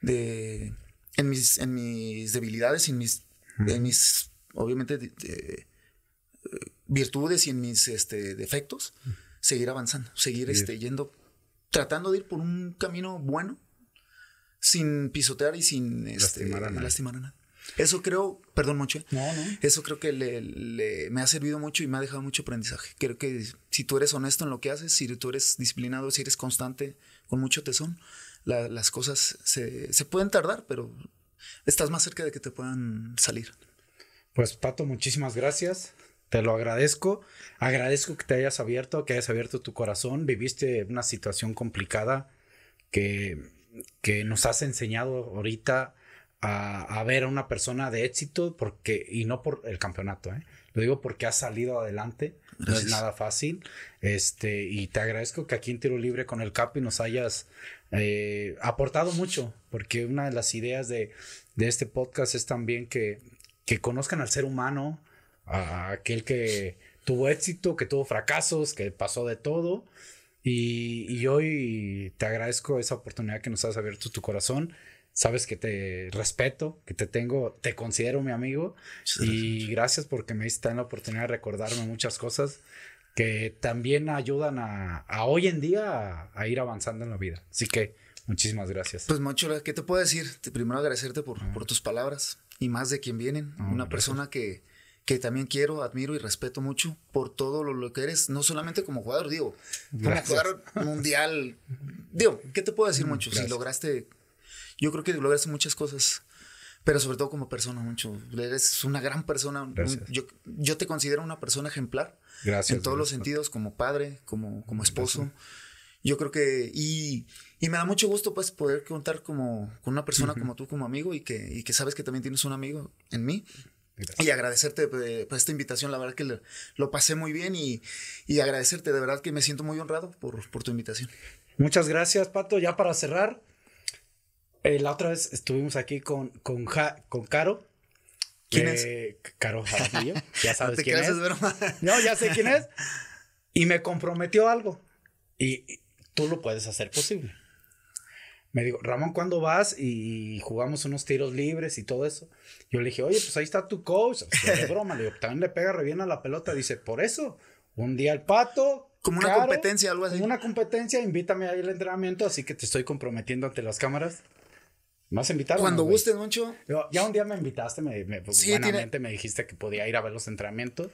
[SPEAKER 1] de en mis, en mis debilidades, y mis, en mis obviamente, eh, virtudes y en mis este, defectos, seguir avanzando, seguir este, yendo, tratando de ir por un camino bueno, sin pisotear y sin este, lastimar, a nadie. Eso creo, perdón, Moche. No, no. Eso creo que le, me ha servido mucho y me ha dejado mucho aprendizaje. Creo que si tú eres honesto en lo que haces, si tú eres disciplinado, si eres constante, con mucho tesón, las cosas se, se pueden tardar, pero estás más cerca de que te puedan salir.
[SPEAKER 2] Pues Pato, muchísimas gracias. Te lo agradezco. Agradezco que te hayas abierto, que hayas abierto tu corazón. Viviste una situación complicada que, nos has enseñado ahorita a, ver a una persona de éxito porque, y no por el campeonato, ¿eh? lo digo porque has salido adelante. No es nada fácil. Este, y te agradezco que aquí en Tiro Libre con el Capi nos hayas eh, aportado mucho, porque una de las ideas de, de este podcast es también que, que conozcan al ser humano, a aquel que tuvo éxito, que tuvo fracasos, que pasó de todo. Y, hoy te agradezco esa oportunidad que nos has abierto tu corazón. Sabes que te respeto, que te tengo, te considero mi amigo. y gracias porque me diste la oportunidad de recordarme muchas cosas que también
[SPEAKER 1] ayudan a, hoy en día a, ir avanzando en la vida. Así que muchísimas gracias. Pues macho, ¿qué te puedo decir? primero agradecerte por, tus palabras y más de quien vienen. Una persona que, que también quiero, admiro y respeto mucho por todo lo, que eres, no solamente como jugador, digo, como jugador mundial. Digo, ¿qué te puedo decir mucho? Mm, si lograste, yo creo que lograste muchas cosas, pero sobre todo como persona mucho. Eres una gran persona. yo, yo, te considero una persona ejemplar. Gracias. En todos los sentidos, como padre, como, como esposo. Yo creo que, y, y, me da mucho gusto pues poder contar como, con una persona como tú, como amigo, y que, y que sabes que también tienes un amigo en mí y agradecerte eh, por pues, esta invitación, la verdad que lo, pasé muy bien y, agradecerte, de verdad que me siento muy honrado por, por tu invitación. Muchas gracias, Pato. Ya para cerrar,
[SPEAKER 2] eh, la otra vez estuvimos aquí con, con, con Caro.
[SPEAKER 1] ¿Quién eh, es?
[SPEAKER 2] Caro Ya sabes quién es.
[SPEAKER 1] No, ya sé quién es.
[SPEAKER 2] Y me comprometió algo. y tú lo puedes hacer posible me dijo, Ramón, ¿cuándo vas? Y jugamos unos tiros libres y todo eso. Yo le dije, oye, pues ahí está tu coach. Es pues, broma, le digo, también le pega re bien a la pelota. Dice, por eso, un día el pato. Como una competencia, algo así. Como una competencia, invítame ir al entrenamiento, así que te estoy comprometiendo ante las cámaras. Más invitado. Cuando guste mucho. Moncho. Ya un día me invitaste, me, pues, me dijiste que podía ir a ver los entrenamientos.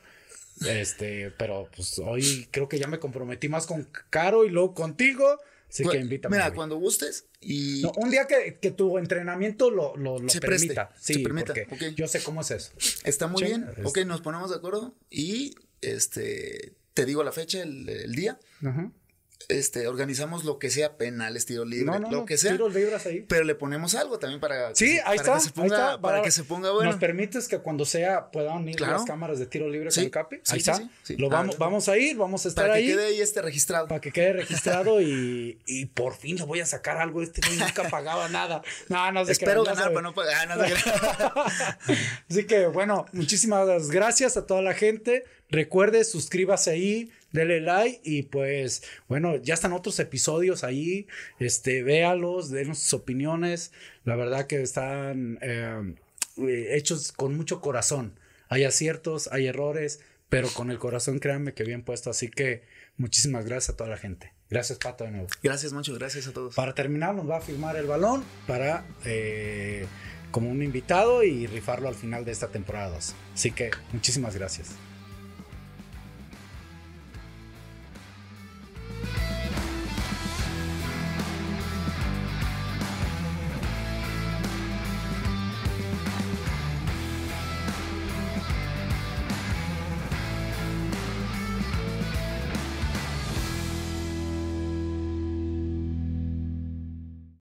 [SPEAKER 2] Este, pero pues hoy creo que ya me comprometí más con Caro y luego contigo. Así que Mira, cuando gustes y. un
[SPEAKER 1] día que, que tu entrenamiento lo, permita. sí, se Yo sé cómo es eso. Está muy bien. Ok, nos ponemos de acuerdo y este te digo la fecha, el, día. Ajá este, organizamos lo que sea, penales, tiro libre, lo que sea. Pero le ponemos algo también para, que, para que se ponga, para, que se ponga bueno. Nos
[SPEAKER 2] permites que cuando sea puedan ir las cámaras de tiro libre con Capi. ahí está. Lo ah, vamos, vamos a ir, vamos a estar para ahí. Para que quede
[SPEAKER 1] ahí este registrado. Para que quede
[SPEAKER 2] registrado y, por fin le voy
[SPEAKER 1] a sacar algo. Este nunca
[SPEAKER 2] pagaba nada. no Espero ganar, pero no
[SPEAKER 1] pagar. Ah,
[SPEAKER 2] Así que bueno, muchísimas gracias a toda la gente. Recuerde, suscríbase ahí denle like y pues bueno, ya están otros episodios ahí. Este, véalos, denos sus opiniones. La verdad que están em, eh, hechos con mucho corazón. Hay aciertos, hay errores, pero con el corazón, créanme que bien puesto. Así que muchísimas gracias a toda la gente. Gracias, Pato, de nuevo. Gracias, Mancho. Gracias a todos. Para terminar, nos va a firmar el balón para eh, como un invitado y rifarlo al final de esta temporada Así que muchísimas gracias.